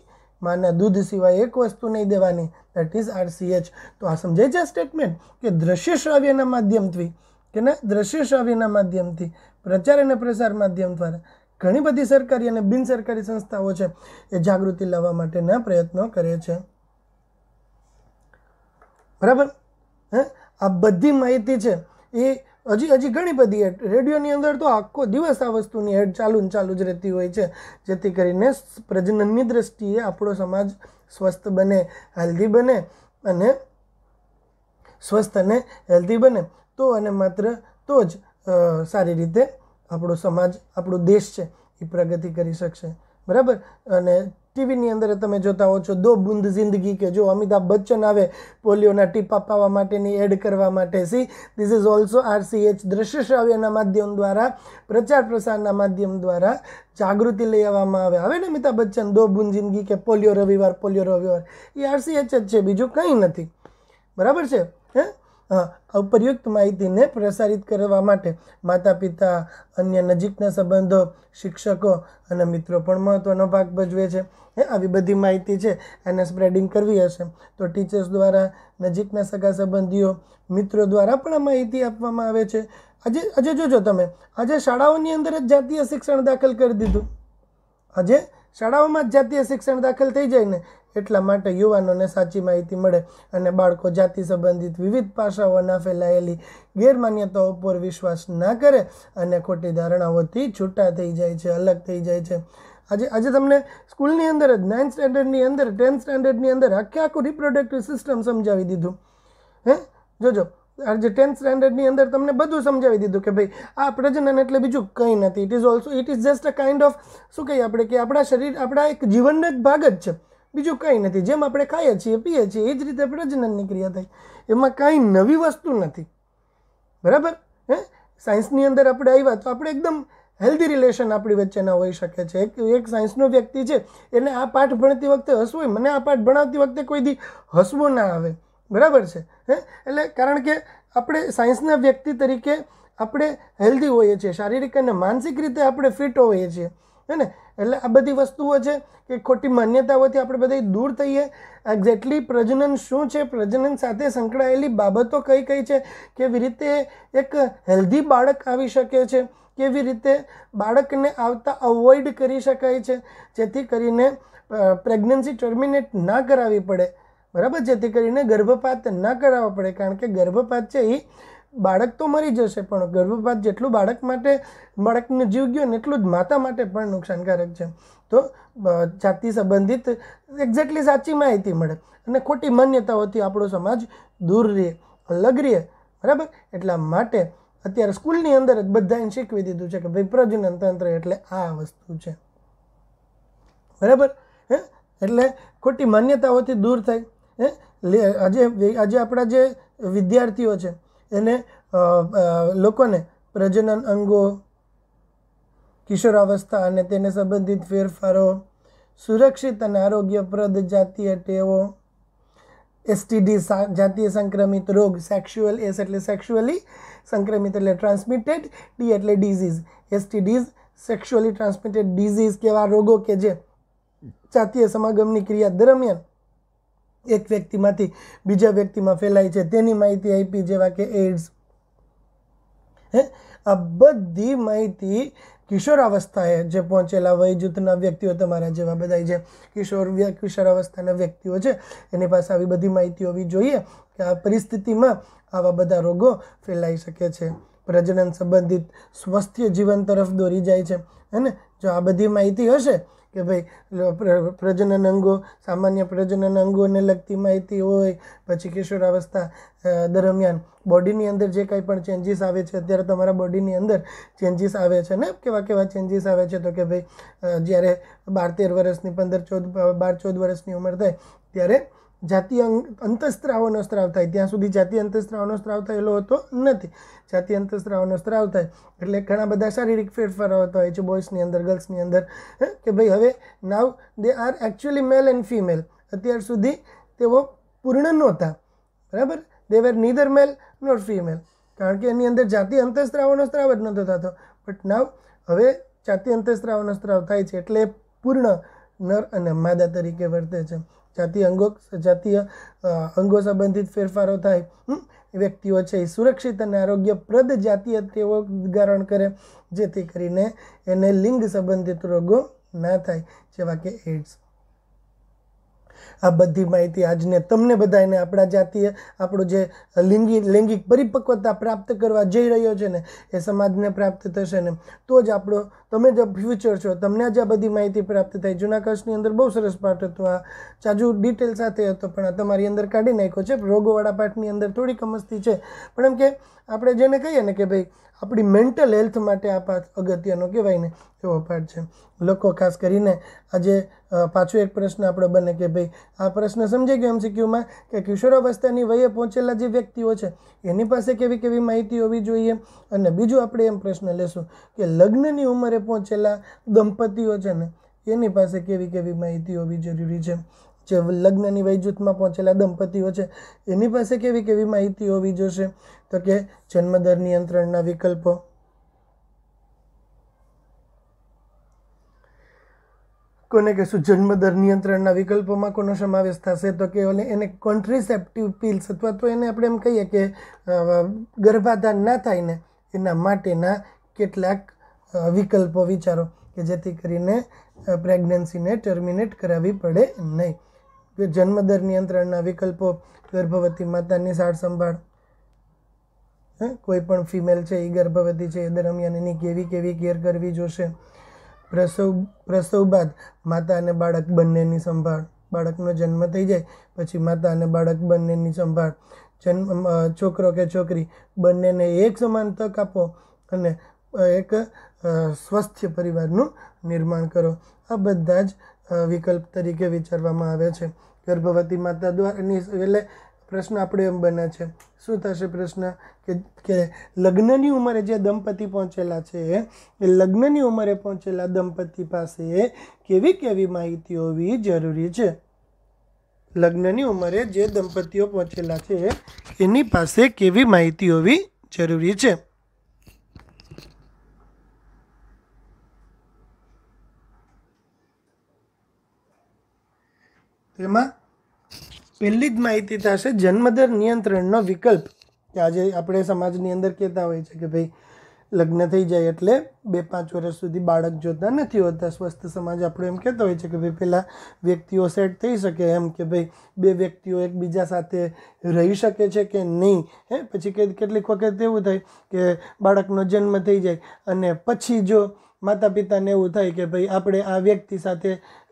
માના દૂધ સિવાય એક વસ્તુ નહીં દેવાની દેટ ઇઝ આરસીએચ તો આ સમજાય છે સ્ટેટમેન્ટ કે દ્રશ્ય શ્રાવ્યના માધ્યમથી તેના દ્રશ્ય શ્રાવ્યના માધ્યમથી પ્રચાર અને પ્રસાર માધ્યમ દ્વારા ઘણી બધી સરકારી અને બિનસરકારી સંસ્થાઓ છે એ જાગૃતિ લાવવા માટેના પ્રયત્નો કરે છે બરાબર હે આ બધી માહિતી છે એ હજી હજી ઘણી બધી એડ રેડિયોની અંદર તો આખો દિવસ આ વસ્તુની એડ ચાલુ ને ચાલુ જ રહેતી હોય છે જેથી કરીને પ્રજનનની દ્રષ્ટિએ આપણો સમાજ સ્વસ્થ બને હેલ્ધી બને અને સ્વસ્થ અને હેલ્ધી બને તો અને માત્ર તો જ સારી રીતે આપણો સમાજ આપણો દેશ છે એ પ્રગતિ કરી શકશે બરાબર અને ટીવીની અંદર તમે જોતા હો છો દો બુંદ જિંદગી કે જો અમિતાભ બચ્ચન આવે પોલિયોના ટીપ અપાવવા માટેની એડ કરવા માટે see this is also RCH દ્રશ્ય શ્રાવ્યના માધ્યમ દ્વારા પ્રચાર પ્રસારના માધ્યમ દ્વારા જાગૃતિ લઈ આવવામાં આવે આવે ને અમિતાભ બચ્ચન દો બુંદ જિંદગી કે પોલિયો રવિવાર પોલિયો રવિવાર એ આરસીએચ જ છે બીજું કંઈ નથી બરાબર છે હે ઉપયુક્ત માહિતીને પ્રસારિત કરવા માટે માતા પિતા અન્ય નજીકના સંબંધો શિક્ષકો અને મિત્રો પણ મહત્ત્વનો ભાગ ભજવે છે આવી બધી માહિતી છે એને સ્પ્રેડિંગ કરવી હશે તો ટીચર્સ દ્વારા નજીકના સગા સંબંધીઓ મિત્રો દ્વારા પણ આ માહિતી આપવામાં આવે છે આજે આજે જોજો તમે આજે શાળાઓની અંદર જ જાતીય શિક્ષણ દાખલ કરી દીધું આજે શાળાઓમાં જ જાતીય શિક્ષણ દાખલ થઈ જાય ને એટલા માટે યુવાનોને સાચી માહિતી મળે અને બાળકો જાતિ સંબંધિત વિવિધ પાસાઓના ફેલાયેલી ગેરમાન્યતાઓ ઉપર વિશ્વાસ ના કરે અને ખોટી ધારણાઓથી છૂટા થઈ જાય છે અલગ થઈ જાય છે આજે આજે તમને સ્કૂલની અંદર જ નાઇન્થ સ્ટાન્ડર્ડની અંદર ટેન્થ સ્ટાન્ડર્ડની અંદર આખે આખું રિપ્રોડક્ટિવ સિસ્ટમ સમજાવી દીધું હે જોજો આજે ટેન્થ સ્ટાન્ડર્ડની અંદર તમને બધું સમજાવી દીધું કે ભાઈ આ પ્રજનન એટલે બીજું કંઈ નથી it is also it is just a kind of શું કહીએ આપણે કે આપણા શરીર આપણા એક જીવનનો એક ભાગ જ છે બીજું કંઈ નથી જેમ આપણે ખાઈએ છીએ પીએ છીએ એ જ રીતે પ્રજનનની ક્રિયા થાય એમાં કાંઈ નવી વસ્તુ નથી બરાબર હે સાયન્સની અંદર આપણે આવ્યા તો આપણે એકદમ હેલ્ધી રિલેશન આપણી વચ્ચેના હોઈ શકે છે એક એક સાયન્સનો વ્યક્તિ છે એને આ પાઠ ભણતી વખતે હસવું હોય મને આ પાઠ ભણાવતી વખતે કોઈ દી હસવું ના આવે બરાબર છે હે એટલે કારણ કે આપણે સાયન્સના વ્યક્તિ તરીકે આપણે હેલ્ધી હોઈએ છીએ શારીરિક અને માનસિક રીતે આપણે ફિટ હોઈએ છીએ હે ને એટલે આ બધી વસ્તુઓ છે કે ખોટી માન્યતાઓથી આપણે બધા દૂર થઈએ એક્ઝેક્ટલી પ્રજનન શું છે પ્રજનન સાથે સંકળાયેલી બાબતો કઈ કઈ છે કેવી રીતે એક હેલ્ધી બાળક આવી શકે છે કેવી રીતે બાળકને આવતા અવોઇડ કરી શકાય છે જેથી કરીને પ્રેગ્નન્સી ટર્મિનેટ ના કરાવવી પડે બરાબર જેથી કરીને ગર્ભપાત ના કરાવવા પડે કારણ કે ગર્ભપાત છે એ બાળક તો મરી જશે પણ ગર્ભપાત જેટલું બાળક માટે બાળકને જીવ ગયો ને એટલું જ માતા માટે પણ નુકસાનકારક છે તો જાતિ સંબંધિત એક્ઝેક્ટલી સાચી માહિતી મળે અને ખોટી માન્યતાઓથી આપણો સમાજ દૂર રહે અલગ રહે બરાબર એટલા માટે અત્યારે સ્કૂલની અંદર જ બધાને શીખવી દીધું છે કે ભાઈ પ્રજનન તંત્ર એટલે આ વસ્તુ છે બરાબર હે એટલે ખોટી માન્યતાઓથી દૂર થાય હે આજે આજે આપણા જે વિદ્યાર્થીઓ છે એને લોકોને પ્રજનન અંગો કિશોરાવસ્થા અને તેને સંબંધિત ફેરફારો સુરક્ષિત અને આરોગ્યપ્રદ જાતીય ટેવો એસટીડી જાતીય સંક્રમિત રોગ સેક્સ્યુઅલ એસ એટલે સેક્સ્યુઅલી સંક્રમિત એટલે ટ્રાન્સમિટેડ ડી એટલે disease STDs sexually transmitted disease કેવા રોગો કે જે જાતીય સમાગમની ક્રિયા દરમિયાન એક વ્યક્તિમાંથી બીજા વ્યક્તિમાં ફેલાય છે તેની માહિતી આપી જેવા કે એડ્સ હે આ બધી માહિતી કિશોરાવસ્થાએ જે પહોંચેલા વય જૂથના વ્યક્તિઓ તમારા જેવા બધા જે કિશોર કિશોરાવસ્થાના વ્યક્તિઓ છે એની પાસે આવી બધી માહિતી હોવી જોઈએ કે આ પરિસ્થિતિમાં આવા બધા રોગો ફેલાઈ શકે છે પ્રજનન સંબંધિત સ્વસ્થ જીવન તરફ દોરી જાય છે હે ને જો આ બધી માહિતી હશે કે ભાઈ પ્રજનન અંગો સામાન્ય પ્રજનન અંગોને લગતી માહિતી હોય પછી કિશોરાવસ્થા દરમિયાન બોડીની અંદર જે કાંઈ પણ ચેન્જીસ આવે છે અત્યારે તમારા બોડીની અંદર ચેન્જીસ આવે છે ને કેવા કેવા ચેન્જીસ આવે છે તો કે ભાઈ જ્યારે બાર તેર વર્ષની પંદર ચૌદ બાર ચૌદ વર્ષની ઉંમર થાય ત્યારે જાતિ અંતઃસ્ત્રાવનો સ્ત્રાવ થાય ત્યાં સુધી જાતિ અંતઃસ્ત્રાવનો સ્ત્રાવ થયેલો હતો નથી જાતિ અંતસ્ત્રાવનો સ્ત્રાવ થાય એટલે ઘણા બધા શારીરિક ફેરફારો થતા હોય છે બોયસની અંદર ગર્લ્સની અંદર કે ભાઈ હવે now they are actually male and female અત્યાર સુધી તેઓ પૂર્ણ નહોતા બરાબર દે વેર નીધર મેલ નોટ ફિમેલ કારણ કે એની અંદર જાતિ અંતઃસ્ત્રાવનો સ્ત્રાવ જ નહોતો થતો બટ નાવ હવે જાતિ અંતઃસ્ત્રાવનો સ્ત્રાવ થાય છે એટલે પૂર્ણ નર અને માદા તરીકે વર્તે છે જાતિ અંગો જાતીય અંગો સંબંધિત ફેરફારો થાય વ્યક્તિઓ છે એ સુરક્ષિત અને આરોગ્યપ્રદ જાતીય તેઓ ઉદ્ગારણ કરે જેથી કરીને એને લિંગ સંબંધિત રોગો ના થાય જેવા કે એડ્સ આ બધી માહિતી આજને તમને બધાને આપણા જાતીય આપણું જે લિંગી લૈંગિક પરિપક્વતા પ્રાપ્ત કરવા જઈ રહ્યો છે ને એ સમાજને પ્રાપ્ત થશે ને તો જ આપણો તમે જે ફ્યુચર છો તમને જ આ બધી માહિતી પ્રાપ્ત થાય જૂના કચ્છની અંદર બહુ સરસ પાઠ હતો આ ચાજુ ડિટેલ સાથે હતો પણ આ તમારી અંદર કાઢી નાખ્યો છે રોગોવાળા પાઠની અંદર થોડીક અમસ્તી છે પણ એમ કે આપણે જેને કહીએ ને કે ભાઈ આપણી મેન્ટલ હેલ્થ માટે આ પાઠ અગત્યનો કહેવાય ને એવો પાઠ છે લોકો ખાસ કરીને આજે પાછો એક પ્રશ્ન આપણો બને કે ભાઈ આ પ્રશ્ન સમજાઈ ગયો એમસીક્યુમાં કે કિશોરાવસ્થાની વયે પહોંચેલા જે વ્યક્તિઓ છે એની પાસે કેવી કેવી માહિતી હોવી જોઈએ અને બીજું આપણે એમ પ્રશ્ન લેશું કે લગ્નની ઉંમરે પહોંચેલા દંપતીઓ છે ને એની પાસે કેવી કેવી માહિતી હોવી જરૂરી છે જે લગ્નની વયજૂથમાં પહોંચેલા દંપતીઓ છે એની પાસે કેવી કેવી માહિતી હોવી જોશે તો કે જન્મદર નિયંત્રણના વિકલ્પો કોને કહેશું જન્મદર નિયંત્રણના વિકલ્પોમાં કોનો સમાવેશ થશે તો કે ઓલે એને કોન્ટ્રિસેપ્ટિવ પિલ્સ અથવા તો એને આપણે એમ કહીએ કે ગર્ભાધાન ના થાય ને એના માટેના કેટલાક વિકલ્પો વિચારો કે જેથી કરીને પ્રેગ્નન્સીને ટર્મિનેટ કરાવવી પડે નહીં જન્મદર નિયંત્રણના વિકલ્પો ગર્ભવતી માતાની સાર સંભાળ કોઈ પણ ફિમેલ છે એ ગર્ભવતી છે એ દરમિયાન એની કેવી કેવી કેર કરવી જોશે પ્રસવ પ્રસવ બાદ માતા અને બાળક બંનેની સંભાળ બાળકનો જન્મ થઈ જાય પછી માતા અને બાળક બંનેની સંભાળ જન્મ છોકરો કે છોકરી બંનેને એક સમાન તક આપો અને એક સ્વસ્થ પરિવારનું નિર્માણ કરો આ બધા જ વિકલ્પ તરીકે વિચારવામાં આવે છે ગર્ભવતી માતા દ્વારાની એટલે પ્રશ્ન આપણે એમ બને છે શું થશે પ્રશ્ન કે કે લગ્નની ઉંમરે જે દંપતી પહોંચેલા છે એ લગ્નની ઉંમરે પહોંચેલા દંપતી પાસે કેવી કેવી માહિતી હોવી જરૂરી છે લગ્નની ઉંમરે જે દંપતીઓ પહોંચેલા છે એની પાસે કેવી માહિતી હોવી જરૂરી છે તેમાં પહેલી જ માહિતી થશે જન્મદર નિયંત્રણનો વિકલ્પ કે આજે આપણે સમાજની અંદર કહેતા હોય છે કે ભાઈ લગ્ન થઈ જાય એટલે બે પાંચ વર્ષ સુધી બાળક જોતા નથી હોતા સ્વસ્થ સમાજ આપણે એમ કહેતા હોય છે કે ભાઈ પહેલાં વ્યક્તિઓ સેટ થઈ શકે એમ કે ભાઈ બે વ્યક્તિઓ એકબીજા સાથે રહી શકે છે કે નહીં હે પછી કે કેટલીક વખત એવું થાય કે બાળકનો જન્મ થઈ જાય અને પછી જો માતા પિતાને એવું થાય કે ભાઈ આપણે આ વ્યક્તિ સાથે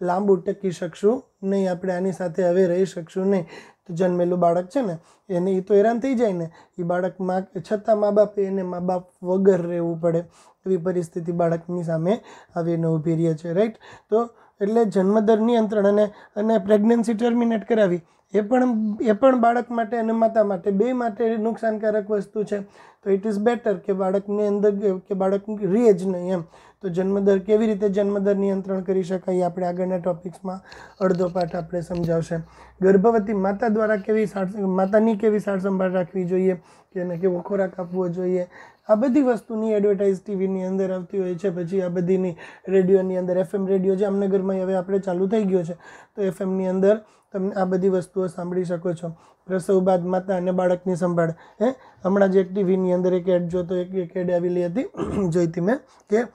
લાંબુ ટકી શકશું નહીં આપણે આની સાથે હવે રહી શકશું નહીં તો જન્મેલું બાળક છે ને એને એ તો હેરાન થઈ જાય ને એ બાળક મા છતાં મા બાપે એને મા બાપ વગર રહેવું પડે એવી પરિસ્થિતિ બાળકની સામે આવીને ઊભી રહે છે રાઈટ તો એટલે જન્મદર નિયંત્રણ અને અને પ્રેગ્નન્સી ટર્મિનેટ કરાવી એ પણ એ પણ બાળક માટે અને માતા માટે બે માટે નુકસાનકારક વસ્તુ છે તો ઇટ ઇઝ બેટર કે બાળકની અંદર કે બાળક રહે જ નહીં એમ તો જન્મદર કેવી રીતે જન્મદર નિયંત્રણ કરી શકાય આપણે આગળના ટોપિક્સમાં અડધો પાઠ આપણે સમજાવશે ગર્ભવતી માતા દ્વારા કેવી સાર માતાની કેવી સારસંભાળ રાખવી જોઈએ કે એને કેવો ખોરાક આપવો જોઈએ આ બધી વસ્તુની એડવર્ટાઇઝ ટીવીની અંદર આવતી હોય છે પછી આ બધીની રેડિયોની અંદર એફએમ રેડિયો જામનગરમાં હવે આપણે ચાલુ થઈ ગયો છે તો એફએમની અંદર તમે આ બધી વસ્તુઓ સાંભળી શકો છો પ્રસવ બાદ માતા અને બાળકની સંભાળ હે હમણાં જ એક ટીવીની અંદર એક એડ જોતો એક એડ આવેલી હતી જોઈતી મેં કે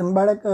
એમ બાળક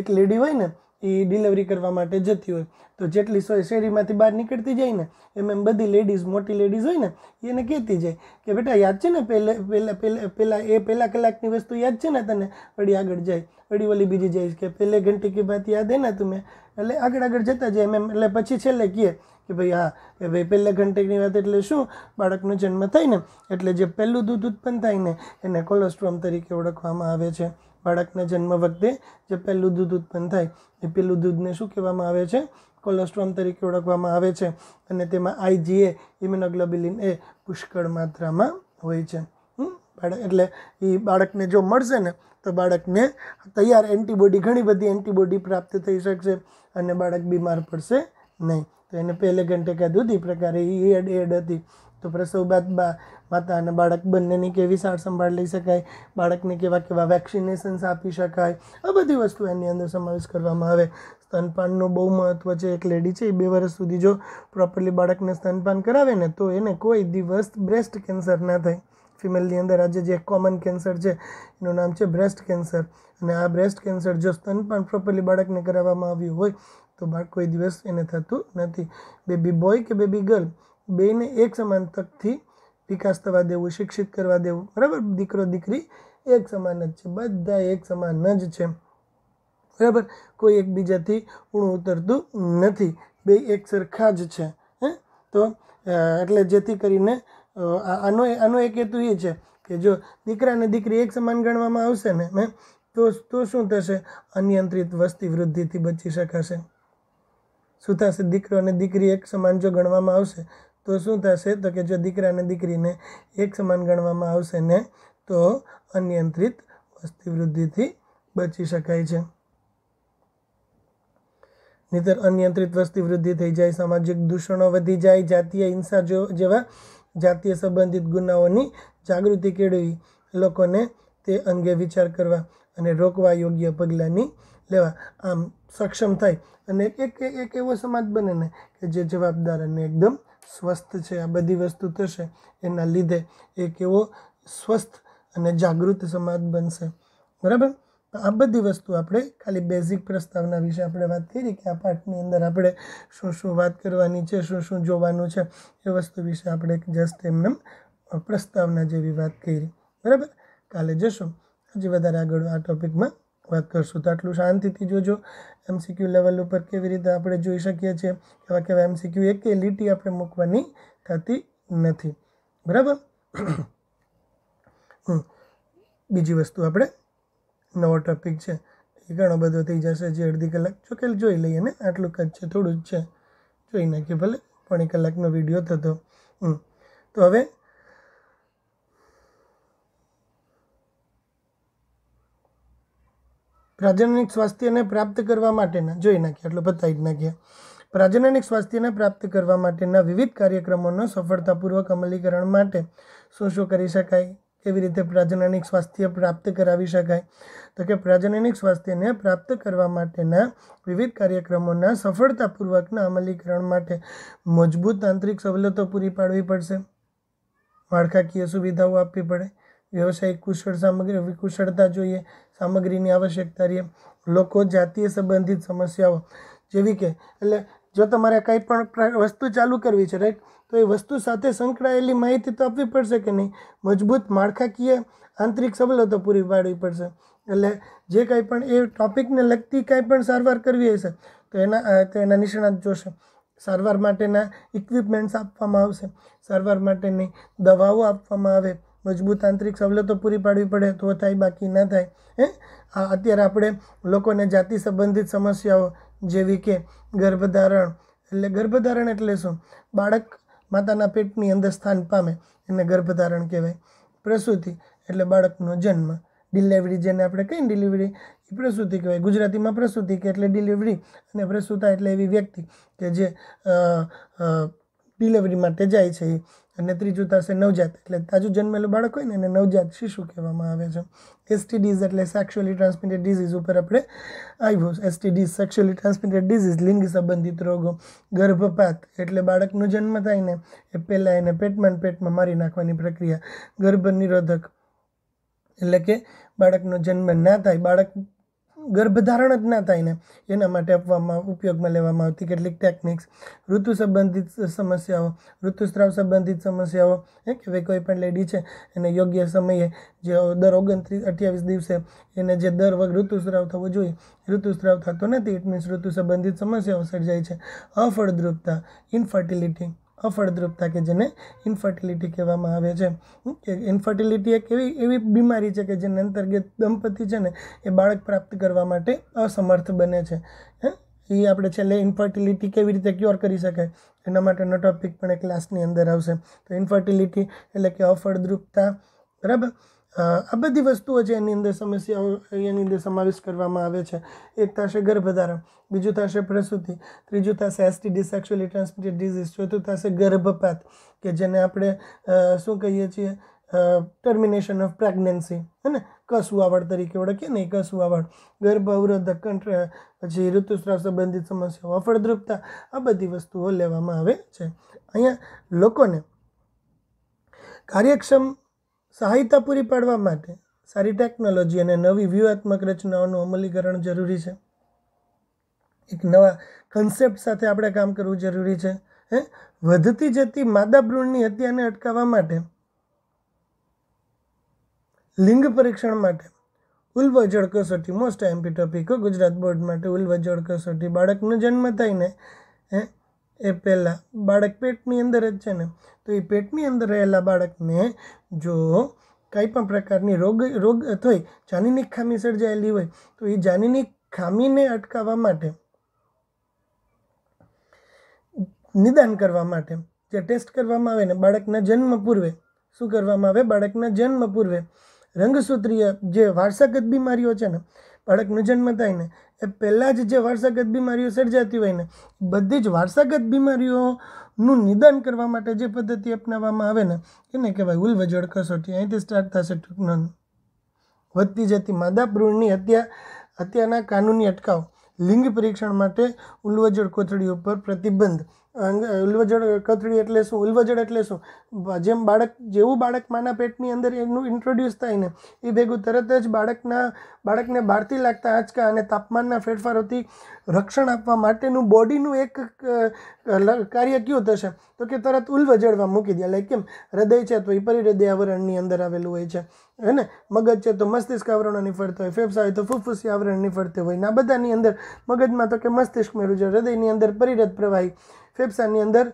એક લેડી હોય ને એ ડિલિવરી કરવા માટે જતી હોય તો જેટલી સોય શેરીમાંથી બહાર નીકળતી જાય ને એમ એમ બધી લેડીઝ મોટી લેડીઝ હોય ને એને કહેતી જાય કે બેટા યાદ છે ને પહેલે પહેલા પહેલાં પહેલાં એ પહેલાં કલાકની વસ્તુ યાદ છે ને તને વળી આગળ જાય વળી ઓલી બીજી જાય કે પહેલે ઘંટી કી બાત યાદ હે ને તમે એટલે આગળ આગળ જતા જાય એમ એમ એટલે પછી છેલ્લે કહે કે ભાઈ હા કે ભાઈ પહેલે ઘંટેકની વાત એટલે શું બાળકનો જન્મ થાય ને એટલે જે પહેલું દૂધ ઉત્પન્ન થાય ને એને કોલેસ્ટ્રોમ તરીકે ઓળખવામાં આવે છે બાળકના જન્મ વખતે જે પહેલું દૂધ ઉત્પન્ન થાય એ પેલું દૂધને શું કહેવામાં આવે છે કોલેસ્ટ્રોમ તરીકે ઓળખવામાં આવે છે અને તેમાં આઈજીએ ઇમ્યુનોગ્લોબ્યુલિન એ પુષ્કળ માત્રામાં હોય છે બાળક એટલે એ બાળકને જો મળશે ને તો બાળકને તૈયાર એન્ટીબોડી ઘણી બધી એન્ટીબોડી પ્રાપ્ત થઈ શકશે અને બાળક બીમાર પડશે નહીં તો એને પહેલે ઘંટે કહેતું હતી પ્રકારે એ એડ એડ હતી તો પ્રસવ બાદ બા માતા અને બાળક બંનેની કેવી સાર સંભાળ લઈ શકાય બાળકને કેવા કેવા વેક્સિનેશન્સ આપી શકાય આ બધી વસ્તુ એની અંદર સમાવેશ કરવામાં આવે સ્તનપાનનું બહુ મહત્ત્વ છે એક લેડી છે એ બે વર્ષ સુધી જો પ્રોપરલી બાળકને સ્તનપાન કરાવે ને તો એને કોઈ દિવસ બ્રેસ્ટ કેન્સર ના થાય ફિમેલની અંદર આજે જે કોમન કેન્સર છે એનું નામ છે બ્રેસ્ટ કેન્સર અને આ બ્રેસ્ટ કેન્સર જો સ્તનપાન પ્રોપરલી બાળકને કરાવવામાં આવ્યું હોય તો બાળક કોઈ દિવસ એને થતું નથી બેબી બોય કે બેબી ગર્લ બેને એક સમાન તકથી વિકાસ થવા દેવું શિક્ષિત કરવા દેવું બરાબર દીકરો દીકરી એક સમાન જ છે બધા એક સમાન જ છે બરાબર કોઈ એકબીજાથી ઊણું ઉતરતું નથી બે એક સરખા જ છે હે તો એટલે જેથી કરીને આનો આનો એક હેતુ એ છે કે જો દીકરા અને દીકરી એક સમાન ગણવામાં આવશે ને મેં તો તો શું થશે અનિયંત્રિત વસ્તી વૃદ્ધિથી બચી શકાશે શું થશે દીકરો અને દીકરી એક સમાન જો ગણવામાં આવશે તો શું થશે તો કે જો દીકરા અને દીકરીને એક સમાન ગણવામાં આવશે ને તો અનિયંત્રિત વસ્તી વૃદ્ધિથી બચી શકાય છે નહીતર અનિયંત્રિત વસ્તી વૃદ્ધિ થઈ જાય સામાજિક દૂષણો વધી જાય જાતીય હિંસા જો જેવા જાતીય સંબંધિત ગુનાઓની જાગૃતિ કેળવી લોકોને તે અંગે વિચાર કરવા અને રોકવા યોગ્ય પગલાંની લેવા આમ સક્ષમ થાય અને એક એક એવો સમાજ બને ને કે જે જવાબદાર અને એકદમ સ્વસ્થ છે આ બધી વસ્તુ થશે એના લીધે એક એવો સ્વસ્થ અને જાગૃત સમાજ બનશે બરાબર આ બધી વસ્તુ આપણે ખાલી બેઝિક પ્રસ્તાવના વિશે આપણે વાત કરી કે આ પાઠની અંદર આપણે શું શું વાત કરવાની છે શું શું જોવાનું છે એ વસ્તુ વિશે આપણે જસ્ટ એમને પ્રસ્તાવના જેવી વાત કરી બરાબર કાલે જશું હજી વધારે આગળ આ ટોપિકમાં વાત કરશું તો આટલું શાંતિથી જોજો એમસીક્યુ લેવલ ઉપર કેવી રીતે આપણે જોઈ શકીએ છીએ કેવા કેવા એમસીક્યુ એક કે લીટી આપણે મૂકવાની થતી નથી બરાબર બીજી વસ્તુ આપણે નવો ટોપિક છે એ ઘણો બધો થઈ જશે જે અડધી કલાક જોકે જોઈ લઈએ ને આટલું જ છે થોડું જ છે જોઈ નાખીએ ભલે પોણી કલાકનો વિડીયો થતો તો હવે પ્રાજનનિક સ્વાસ્થ્યને પ્રાપ્ત કરવા માટેના જોઈ નાખ્યા એટલે બતાવી નાખ્યા પ્રજનનિક સ્વાસ્થ્યને પ્રાપ્ત કરવા માટેના વિવિધ કાર્યક્રમોનો સફળતાપૂર્વક અમલીકરણ માટે શું શું કરી શકાય કેવી રીતે પ્રજનનિક સ્વાસ્થ્ય પ્રાપ્ત કરાવી શકાય તો કે પ્રાજનનિક સ્વાસ્થ્યને પ્રાપ્ત કરવા માટેના વિવિધ કાર્યક્રમોના સફળતાપૂર્વકના અમલીકરણ માટે મજબૂત તાંત્રિક સવલતો પૂરી પાડવી પડશે માળખાકીય સુવિધાઓ આપવી પડે વ્યવસાયિક કુશળ સામગ્રી કુશળતા જોઈએ સામગ્રીની આવશ્યકતા રહે લોકો જાતીય સંબંધિત સમસ્યાઓ જેવી કે એટલે જો તમારે કંઈ પણ વસ્તુ ચાલુ કરવી છે રાઈટ તો એ વસ્તુ સાથે સંકળાયેલી માહિતી તો આપવી પડશે કે નહીં મજબૂત માળખાકીય આંતરિક સવલતો પૂરી પાડવી પડશે એટલે જે કંઈ પણ એ ટોપિકને લગતી કાંઈ પણ સારવાર કરવી હશે તો એના તો એના નિષ્ણાત જોશે સારવાર માટેના ઇક્વિપમેન્ટ્સ આપવામાં આવશે સારવાર માટેની દવાઓ આપવામાં આવે મજબૂત આંતરિક સવલતો પૂરી પાડવી પડે તો થાય બાકી ન થાય હે આ અત્યારે આપણે લોકોને જાતિ સંબંધિત સમસ્યાઓ જેવી કે ગર્ભધારણ એટલે ગર્ભધારણ એટલે શું બાળક માતાના પેટની અંદર સ્થાન પામે એને ગર્ભધારણ કહેવાય પ્રસૂતિ એટલે બાળકનો જન્મ ડિલિવરી જેને આપણે કહીએ ડિલિવરી એ પ્રસૂતિ કહેવાય ગુજરાતીમાં પ્રસૂતિ કે એટલે ડિલિવરી અને પ્રસૂતા એટલે એવી વ્યક્તિ કે જે ડિલિવરી માટે જાય છે એ અને ત્રીજું થશે નવજાત એટલે તાજું જન્મેલું બાળક હોય ને એને નવજાત શિશુ કહેવામાં આવે છે એસટીડીઝ એટલે સેક્સ્યુઅલી ટ્રાન્સમિટેડ ડિઝીઝ ઉપર આપણે આવ્યું એસટીડી સેક્સ્યુઅલી ટ્રાન્સમિટેડ ડિઝીઝ લિંગ સંબંધિત રોગો ગર્ભપાત એટલે બાળકનો જન્મ થાય ને એ પહેલાં એને પેટમાં પેટમાં મારી નાખવાની પ્રક્રિયા ગર્ભ નિરોધક એટલે કે બાળકનો જન્મ ના થાય બાળક ગર્ભધારણ જ ના થાય ને એના માટે આપવામાં ઉપયોગમાં લેવામાં આવતી કેટલીક ટેકનિક્સ ઋતુ સંબંધિત સમસ્યાઓ ઋતુસ્ત્રાવ સંબંધિત સમસ્યાઓ હે કે કોઈ પણ લેડી છે એને યોગ્ય સમયે જે દર ઓગણત્રીસ અઠ્યાવીસ દિવસે એને જે દર વખત ઋતુસ્ત્રાવ થવો જોઈએ ઋતુસ્રાવ થતો નથી ઇટ મીન્સ ઋતુ સંબંધિત સમસ્યાઓ સર્જાય છે અફળદ્રુપતા ઇન્ફર્ટિલિટી અફળદ્રુપતા કે જેને ઇન્ફર્ટિલિટી કહેવામાં આવે છે કે ઇન્ફર્ટિલિટી એક એવી એવી બીમારી છે કે જેને અંતર્ગત દંપતી છે ને એ બાળક પ્રાપ્ત કરવા માટે અસમર્થ બને છે એ આપણે છેલ્લે ઇન્ફર્ટિલિટી કેવી રીતે ક્યોર કરી શકાય એના માટેનો ટોપિક પણ એ ક્લાસની અંદર આવશે તો ઇન્ફર્ટિલિટી એટલે કે અફળદ્રુપતા બરાબર આ બધી વસ્તુઓ છે એની અંદર સમસ્યાઓ એની અંદર સમાવેશ કરવામાં આવે છે એક થશે ગર્ભધારણ બીજું થશે પ્રસૂતિ ત્રીજું થશે એસટીડી સેક્સ્યુઅલી ટ્રાન્સમિટેડ ડિઝીઝ ચોથું થશે ગર્ભપાત કે જેને આપણે શું કહીએ છીએ ટર્મિનેશન ઓફ પ્રેગ્નન્સી હે ને કસુઆવડ તરીકે ઓળખીએ ને કસુઆવડ ગર્ભ અવરોધક કંટ્ર પછી ઋતુસ્રાવ સંબંધિત સમસ્યાઓ અફળદ્રુપતા આ બધી વસ્તુઓ લેવામાં આવે છે અહીંયા લોકોને કાર્યક્ષમ સહાયતા પૂરી પાડવા માટે સારી ટેકનોલોજી અને નવી વ્યૂહાત્મક રચનાઓનું અમલીકરણ જરૂરી છે એક નવા કન્સેપ્ટ સાથે આપણે કામ કરવું જરૂરી છે હે વધતી જતી માદા ભ્રૂણની હત્યાને અટકાવવા માટે લિંગ પરીક્ષણ માટે ઉલ્વજળ કસોટી most IMP topic Gujarat board માટે ઉલ્વજળ કસોટી બાળકનો જન્મ થઈને હે એ પહેલાં બાળક પેટની અંદર જ છે ને તો એ પેટની અંદર રહેલા બાળકને જો કંઈ પણ પ્રકારની રોગ રોગ થઈ જાનીની ખામી સર્જાયેલી હોય તો એ જાનીની ખામીને અટકાવવા માટે નિદાન કરવા માટે જે ટેસ્ટ કરવામાં આવે ને બાળકના જન્મ પૂર્વે શું કરવામાં આવે બાળકના જન્મ પૂર્વે રંગસૂત્રીય જે વારસાગત બીમારીઓ છે ને બાળકનું જન્મ થાય ને એ પહેલાં જ જે વારસાગત બીમારીઓ સર્જાતી હોય ને બધી જ વારસાગત બીમારીઓનું નિદાન કરવા માટે જે પદ્ધતિ અપનાવવામાં આવે ને એને કહેવાય ઉલવજળ કસોટી અહીંથી સ્ટાર્ટ થશે ટૂંકનો વધતી જતી માદા ભ્રૂણની હત્યા હત્યાના કાનૂની અટકાવ લિંગ પરીક્ષણ માટે ઉલ્વજળ કોથળી ઉપર પ્રતિબંધ ઉલ્વજળ કથળી એટલે શું ઉલ્વજળ એટલે શું જેમ બાળક જેવું બાળક માના પેટની અંદર એનું ઇન્ટ્રોડ્યુસ થાય ને એ ભેગું તરત જ બાળકના બાળકને બહારથી લાગતા આંચકા અને તાપમાનના ફેરફારોથી રક્ષણ આપવા માટેનું બોડીનું એક કાર્ય કયું થશે તો કે તરત ઉલ્વજળમાં મૂકી દે લાઈક કેમ હૃદય છે તો એ પરિહૃદય આવરણની અંદર આવેલું હોય છે હે ને મગજ છે તો મસ્તિષ્ક આવરણો ફરતો હોય ફેફસા હોય તો ફૂફૂસી આવરણની નિફળતી હોય ને આ બધાની અંદર મગજમાં તો કે મસ્તિષ્ક મેળવું છે હૃદયની અંદર પરિરત પ્રવાહી ફેફસાની અંદર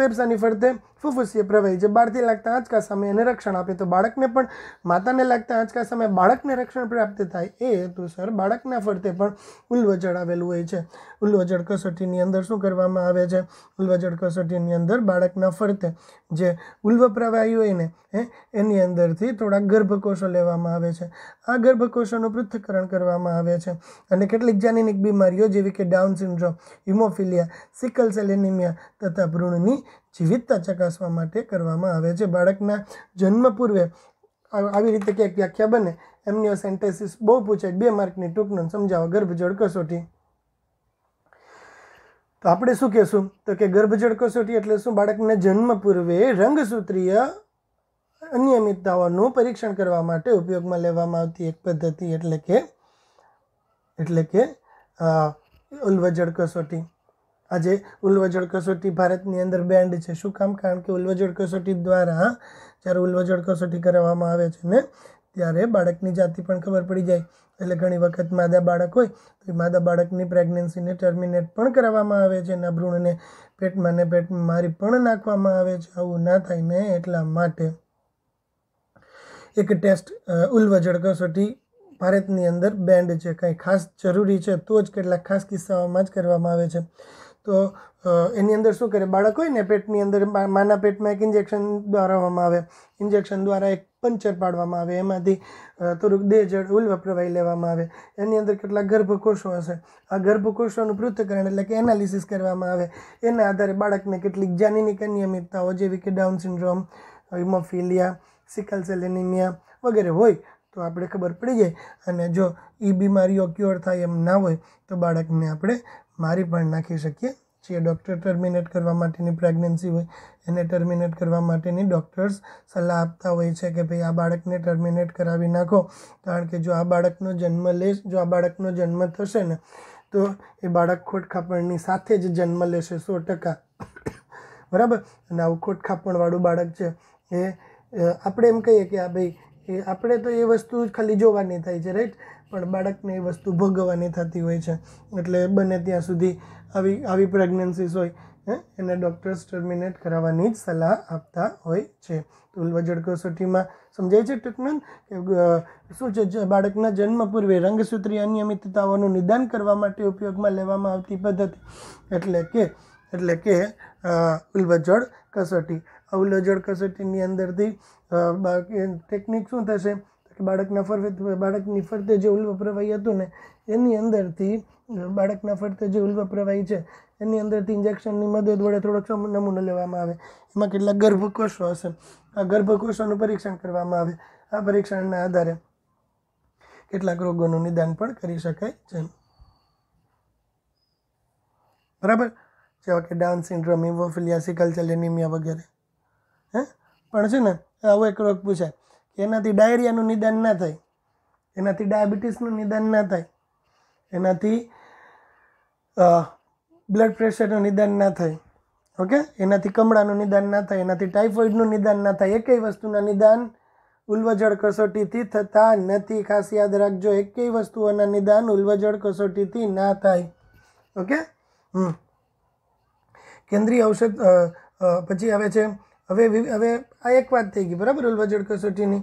ફેફસાની ફરતે ફુફુસીય પ્રવાહી જે બહારથી લાગતા આંચકા સામે એને રક્ષણ આપે તો બાળકને પણ માતાને લાગતા આંચકા સમયે બાળકને રક્ષણ પ્રાપ્ત થાય એ હેતુસર બાળકના ફરતે પણ ઉલ્વજળ આવેલું હોય છે ઉલ્વજળ કસોટીની અંદર શું કરવામાં આવે છે ઉલ્વજળ કસોટીની અંદર બાળકના ફરતે જે ઉલ્વ પ્રવાહી હોય ને એની અંદરથી થોડાક ગર્ભકોષો લેવામાં આવે છે આ ગર્ભકોષોનું પૃથ્થકરણ કરવામાં આવે છે અને કેટલીક જાનીનિક બીમારીઓ જેવી કે Down syndrome haemophilia sickle cell anaemia તથા ભ્રૂણની જીવિતતા ચકાસવા માટે કરવામાં આવે છે બાળકના જન્મ પૂર્વે આવી રીતે ક્યાંક વ્યાખ્યા બને એમની સેન્ટેસિસ બહુ પૂછાય બે માર્કની ટૂંકનું સમજાવો ગર્ભજળ કસોટી તો આપણે શું કહેશું તો કે ગર્ભજળ કસોટી એટલે શું બાળકના જન્મ પૂર્વે રંગસૂત્રીય અનિયમિતતાઓનું પરીક્ષણ કરવા માટે ઉપયોગમાં લેવામાં આવતી એક પદ્ધતિ એટલે કે એટલે કે ઉલ્વજળ કસોટી આજે ઉલ્વજળ કસોટી ભારતની અંદર બેન્ડ છે શું કામ કારણ કે ઉલ્વજળ કસોટી દ્વારા જ્યારે ઉલ્વજળ કસોટી કરાવવામાં આવે છે ને ત્યારે બાળકની જાતિ પણ ખબર પડી જાય એટલે ઘણી વખત માદા બાળક હોય તો એ માદા બાળકની પ્રેગ્નન્સીને ટર્મિનેટ પણ કરાવવામાં આવે છે એના ભ્રૂણને પેટમાં ને પેટમાં મારી પણ નાખવામાં આવે છે આવું ના થાય ને એટલા માટે એક ટેસ્ટ ઉલ્વજળ કસોટી ભારતની અંદર બેન્ડ છે કંઈ ખાસ જરૂરી છે તો જ કેટલાક ખાસ કિસ્સાઓમાં જ કરવામાં આવે છે તો એની અંદર શું કરે બાળક હોય ને પેટની અંદર માના પેટમાં એક ઇન્જેક્શન દ્વારાવામાં આવે ઇન્જેક્શન દ્વારા એક પંચર પાડવામાં આવે એમાંથી થોડુંક દેજળ ઉલ્વ પ્રવાહી લેવામાં આવે એની અંદર કેટલા ગર્ભકોષો હશે આ ગર્ભકોષોનું પૃથ્થકરણ એટલે કે એનાલિસિસ કરવામાં આવે એના આધારે બાળકને કેટલીક જાનીનિક અનિયમિતતાઓ જેવી કે Down syndrome haemophilia sickle cell વગેરે હોય તો આપણે ખબર પડી જાય અને જો એ બીમારીઓ ક્યોર થાય એમ ના હોય તો બાળકને આપણે મારી પણ નાખી શકીએ છીએ ડૉક્ટર ટર્મિનેટ કરવા માટેની પ્રેગ્નન્સી હોય એને ટર્મિનેટ કરવા માટેની ડૉક્ટર્સ સલાહ આપતા હોય છે કે ભાઈ આ બાળકને ટર્મિનેટ કરાવી નાખો કારણ કે જો આ બાળકનો જન્મ લેશ જો આ બાળકનો જન્મ થશે ને તો એ બાળક ખોટખાપણની સાથે જ જન્મ લેશે સો ટકા બરાબર અને આવું ખોટખાપણવાળું બાળક છે એ આપણે એમ કહીએ કે આ ભાઈ એ આપણે તો એ વસ્તુ ખાલી જોવાની થાય છે રાઈટ પણ બાળકને એ વસ્તુ ભોગવવાની થતી હોય છે એટલે બને ત્યાં સુધી આવી આવી પ્રેગ્નન્સીસ હોય એને ડૉક્ટર્સ ટર્મિનેટ કરાવવાની જ સલાહ આપતા હોય છે તુલવજડ કસોટીમાં સમજાય છે ટ્રીટમેન્ટ કે શું છે બાળકના જન્મ પૂર્વે રંગસૂત્રી અનિયમિતતાઓનું નિદાન કરવા માટે ઉપયોગમાં લેવામાં આવતી પદ્ધતિ એટલે કે એટલે કે ઉલવજડ કસોટી ઉલ્વજળ કસોટીની અંદરથી ટેકનિક શું થશે બાળકના ફરતે બાળકની ફરતે જે ઉલ્વ પ્રવાહી હતું ને એની અંદરથી બાળકના ફરતે જે ઉલ્વ પ્રવાહી છે એની અંદરથી ઇન્જેક્શનની મદદ વડે થોડોક નમૂનો લેવામાં આવે એમાં કેટલા ગર્ભકોષો હશે આ ગર્ભકોષોનું પરીક્ષણ કરવામાં આવે આ પરીક્ષણના આધારે કેટલાક રોગોનું નિદાન પણ કરી શકાય છે બરાબર જેવા કે Down syndrome haemophilia sickle cell વગેરે હે પણ છે ને આવો એક રોગ પૂછાય એનાથી ડાયરિયાનું નિદાન ના થાય એનાથી ડાયાબિટીસનું નિદાન ના થાય એનાથી બ્લડ પ્રેશરનું નિદાન ના થાય ઓકે એનાથી કમળાનું નિદાન ના થાય એનાથી ટાઇફોઇડનું નિદાન ના થાય એકેય વસ્તુના નિદાન ઉલ્વજળ કસોટીથી થતા નથી ખાસ યાદ રાખજો એકેય વસ્તુઓના નિદાન ઉલ્વજળ કસોટીથી ના થાય ઓકે હમ કેન્દ્રીય ઔષધ પછી આવે છે હવે હવે આ એક વાત થઈ ગઈ બરાબર ઉલવાજડ કસોટીની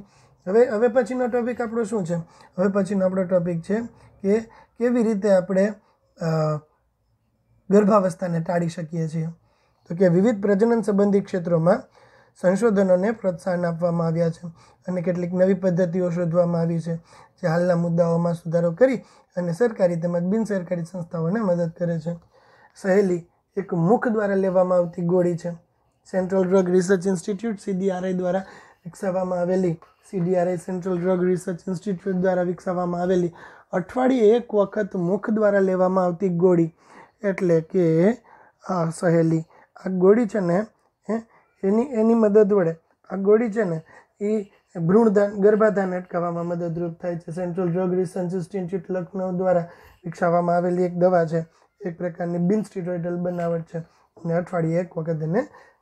હવે હવે પછીનો ટોપિક આપણો શું છે હવે પછીનો આપણો ટોપિક છે કે કેવી રીતે આપણે ગર્ભાવસ્થાને ટાળી શકીએ છીએ તો કે વિવિધ પ્રજનન સંબંધી ક્ષેત્રોમાં સંશોધનોને પ્રોત્સાહન આપવામાં આવ્યા છે અને કેટલીક નવી પદ્ધતિઓ શોધવામાં આવી છે જે હાલના મુદ્દાઓમાં સુધારો કરી અને સરકારી તેમજ બિનસરકારી સંસ્થાઓને મદદ કરે છે સહેલી એક મુખ દ્વારા લેવામાં આવતી ગોળી છે central drug research Institute CDRI દ્વારા વિકસાવવામાં આવેલી CDRI central drug research Institute દ્વારા વિકસાવવામાં આવેલી અઠવાડિયે એક વખત મુખ દ્વારા લેવામાં આવતી ગોળી એટલે કે આ સહેલી આ ગોળી છે ને એની એની મદદ વડે આ ગોળી છે ને એ ભ્રૂણધાન ગર્ભાધાન અટકાવવામાં મદદરૂપ થાય છે central drug research institute Lucknow દ્વારા વિકસાવવામાં આવેલી એક દવા છે એક પ્રકારની બિન સ્ટીરોઇડલ બનાવટ છે અને અઠવાડિયે એક વખત એને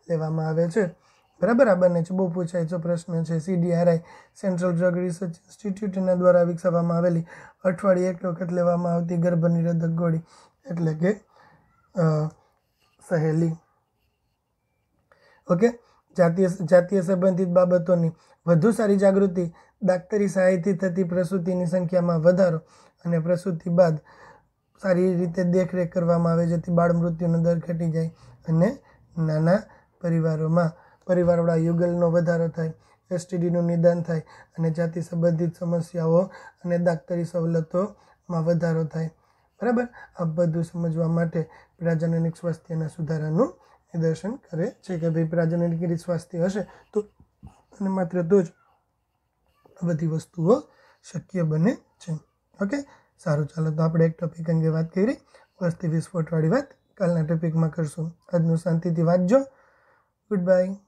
લેવામાં આવે છે બરાબર આ બંને બહુ પૂછાય છે પ્રશ્ન છે સીડીઆરઆઈ સેન્ટ્રલ ડ્રગ રિસર્ચ ઇન્સ્ટિટ્યૂટના દ્વારા વિકસાવવામાં આવેલી અઠવાડિયે એક વખત લેવામાં આવતી ગર્ભ નિરોધક ગોળી એટલે કે સહેલી ઓકે જાતીય જાતીય સંબંધિત બાબતોની વધુ સારી જાગૃતિ ડાક્ટરી સહાયથી થતી પ્રસૂતિની સંખ્યામાં વધારો અને પ્રસૂતિ બાદ સારી રીતે દેખરેખ કરવામાં આવે જેથી બાળ મૃત્યુનો દર ઘટી જાય અને નાના પરિવારોમાં પરિવારવાળા યુગલનો વધારો થાય એસટીડીનું નિદાન થાય અને જાતિ સંબંધિત સમસ્યાઓ અને દાખતરી સવલતોમાં વધારો થાય બરાબર આ બધું સમજવા માટે પ્રજાજનનિક સ્વાસ્થ્યના સુધારાનું નિદર્શન કરે છે કે ભાઈ પ્રજાજનનિક સ્વાસ્થ્ય હશે તો અને માત્ર તો જ આ બધી વસ્તુઓ શક્ય બને છે ઓકે સારું ચાલો તો આપણે એક ટોપિક અંગે વાત કરી વસ્તી વિસ્ફોટવાળી વાત કાલના ટોપિકમાં કરશું આજનું શાંતિથી વાંચજો Goodbye.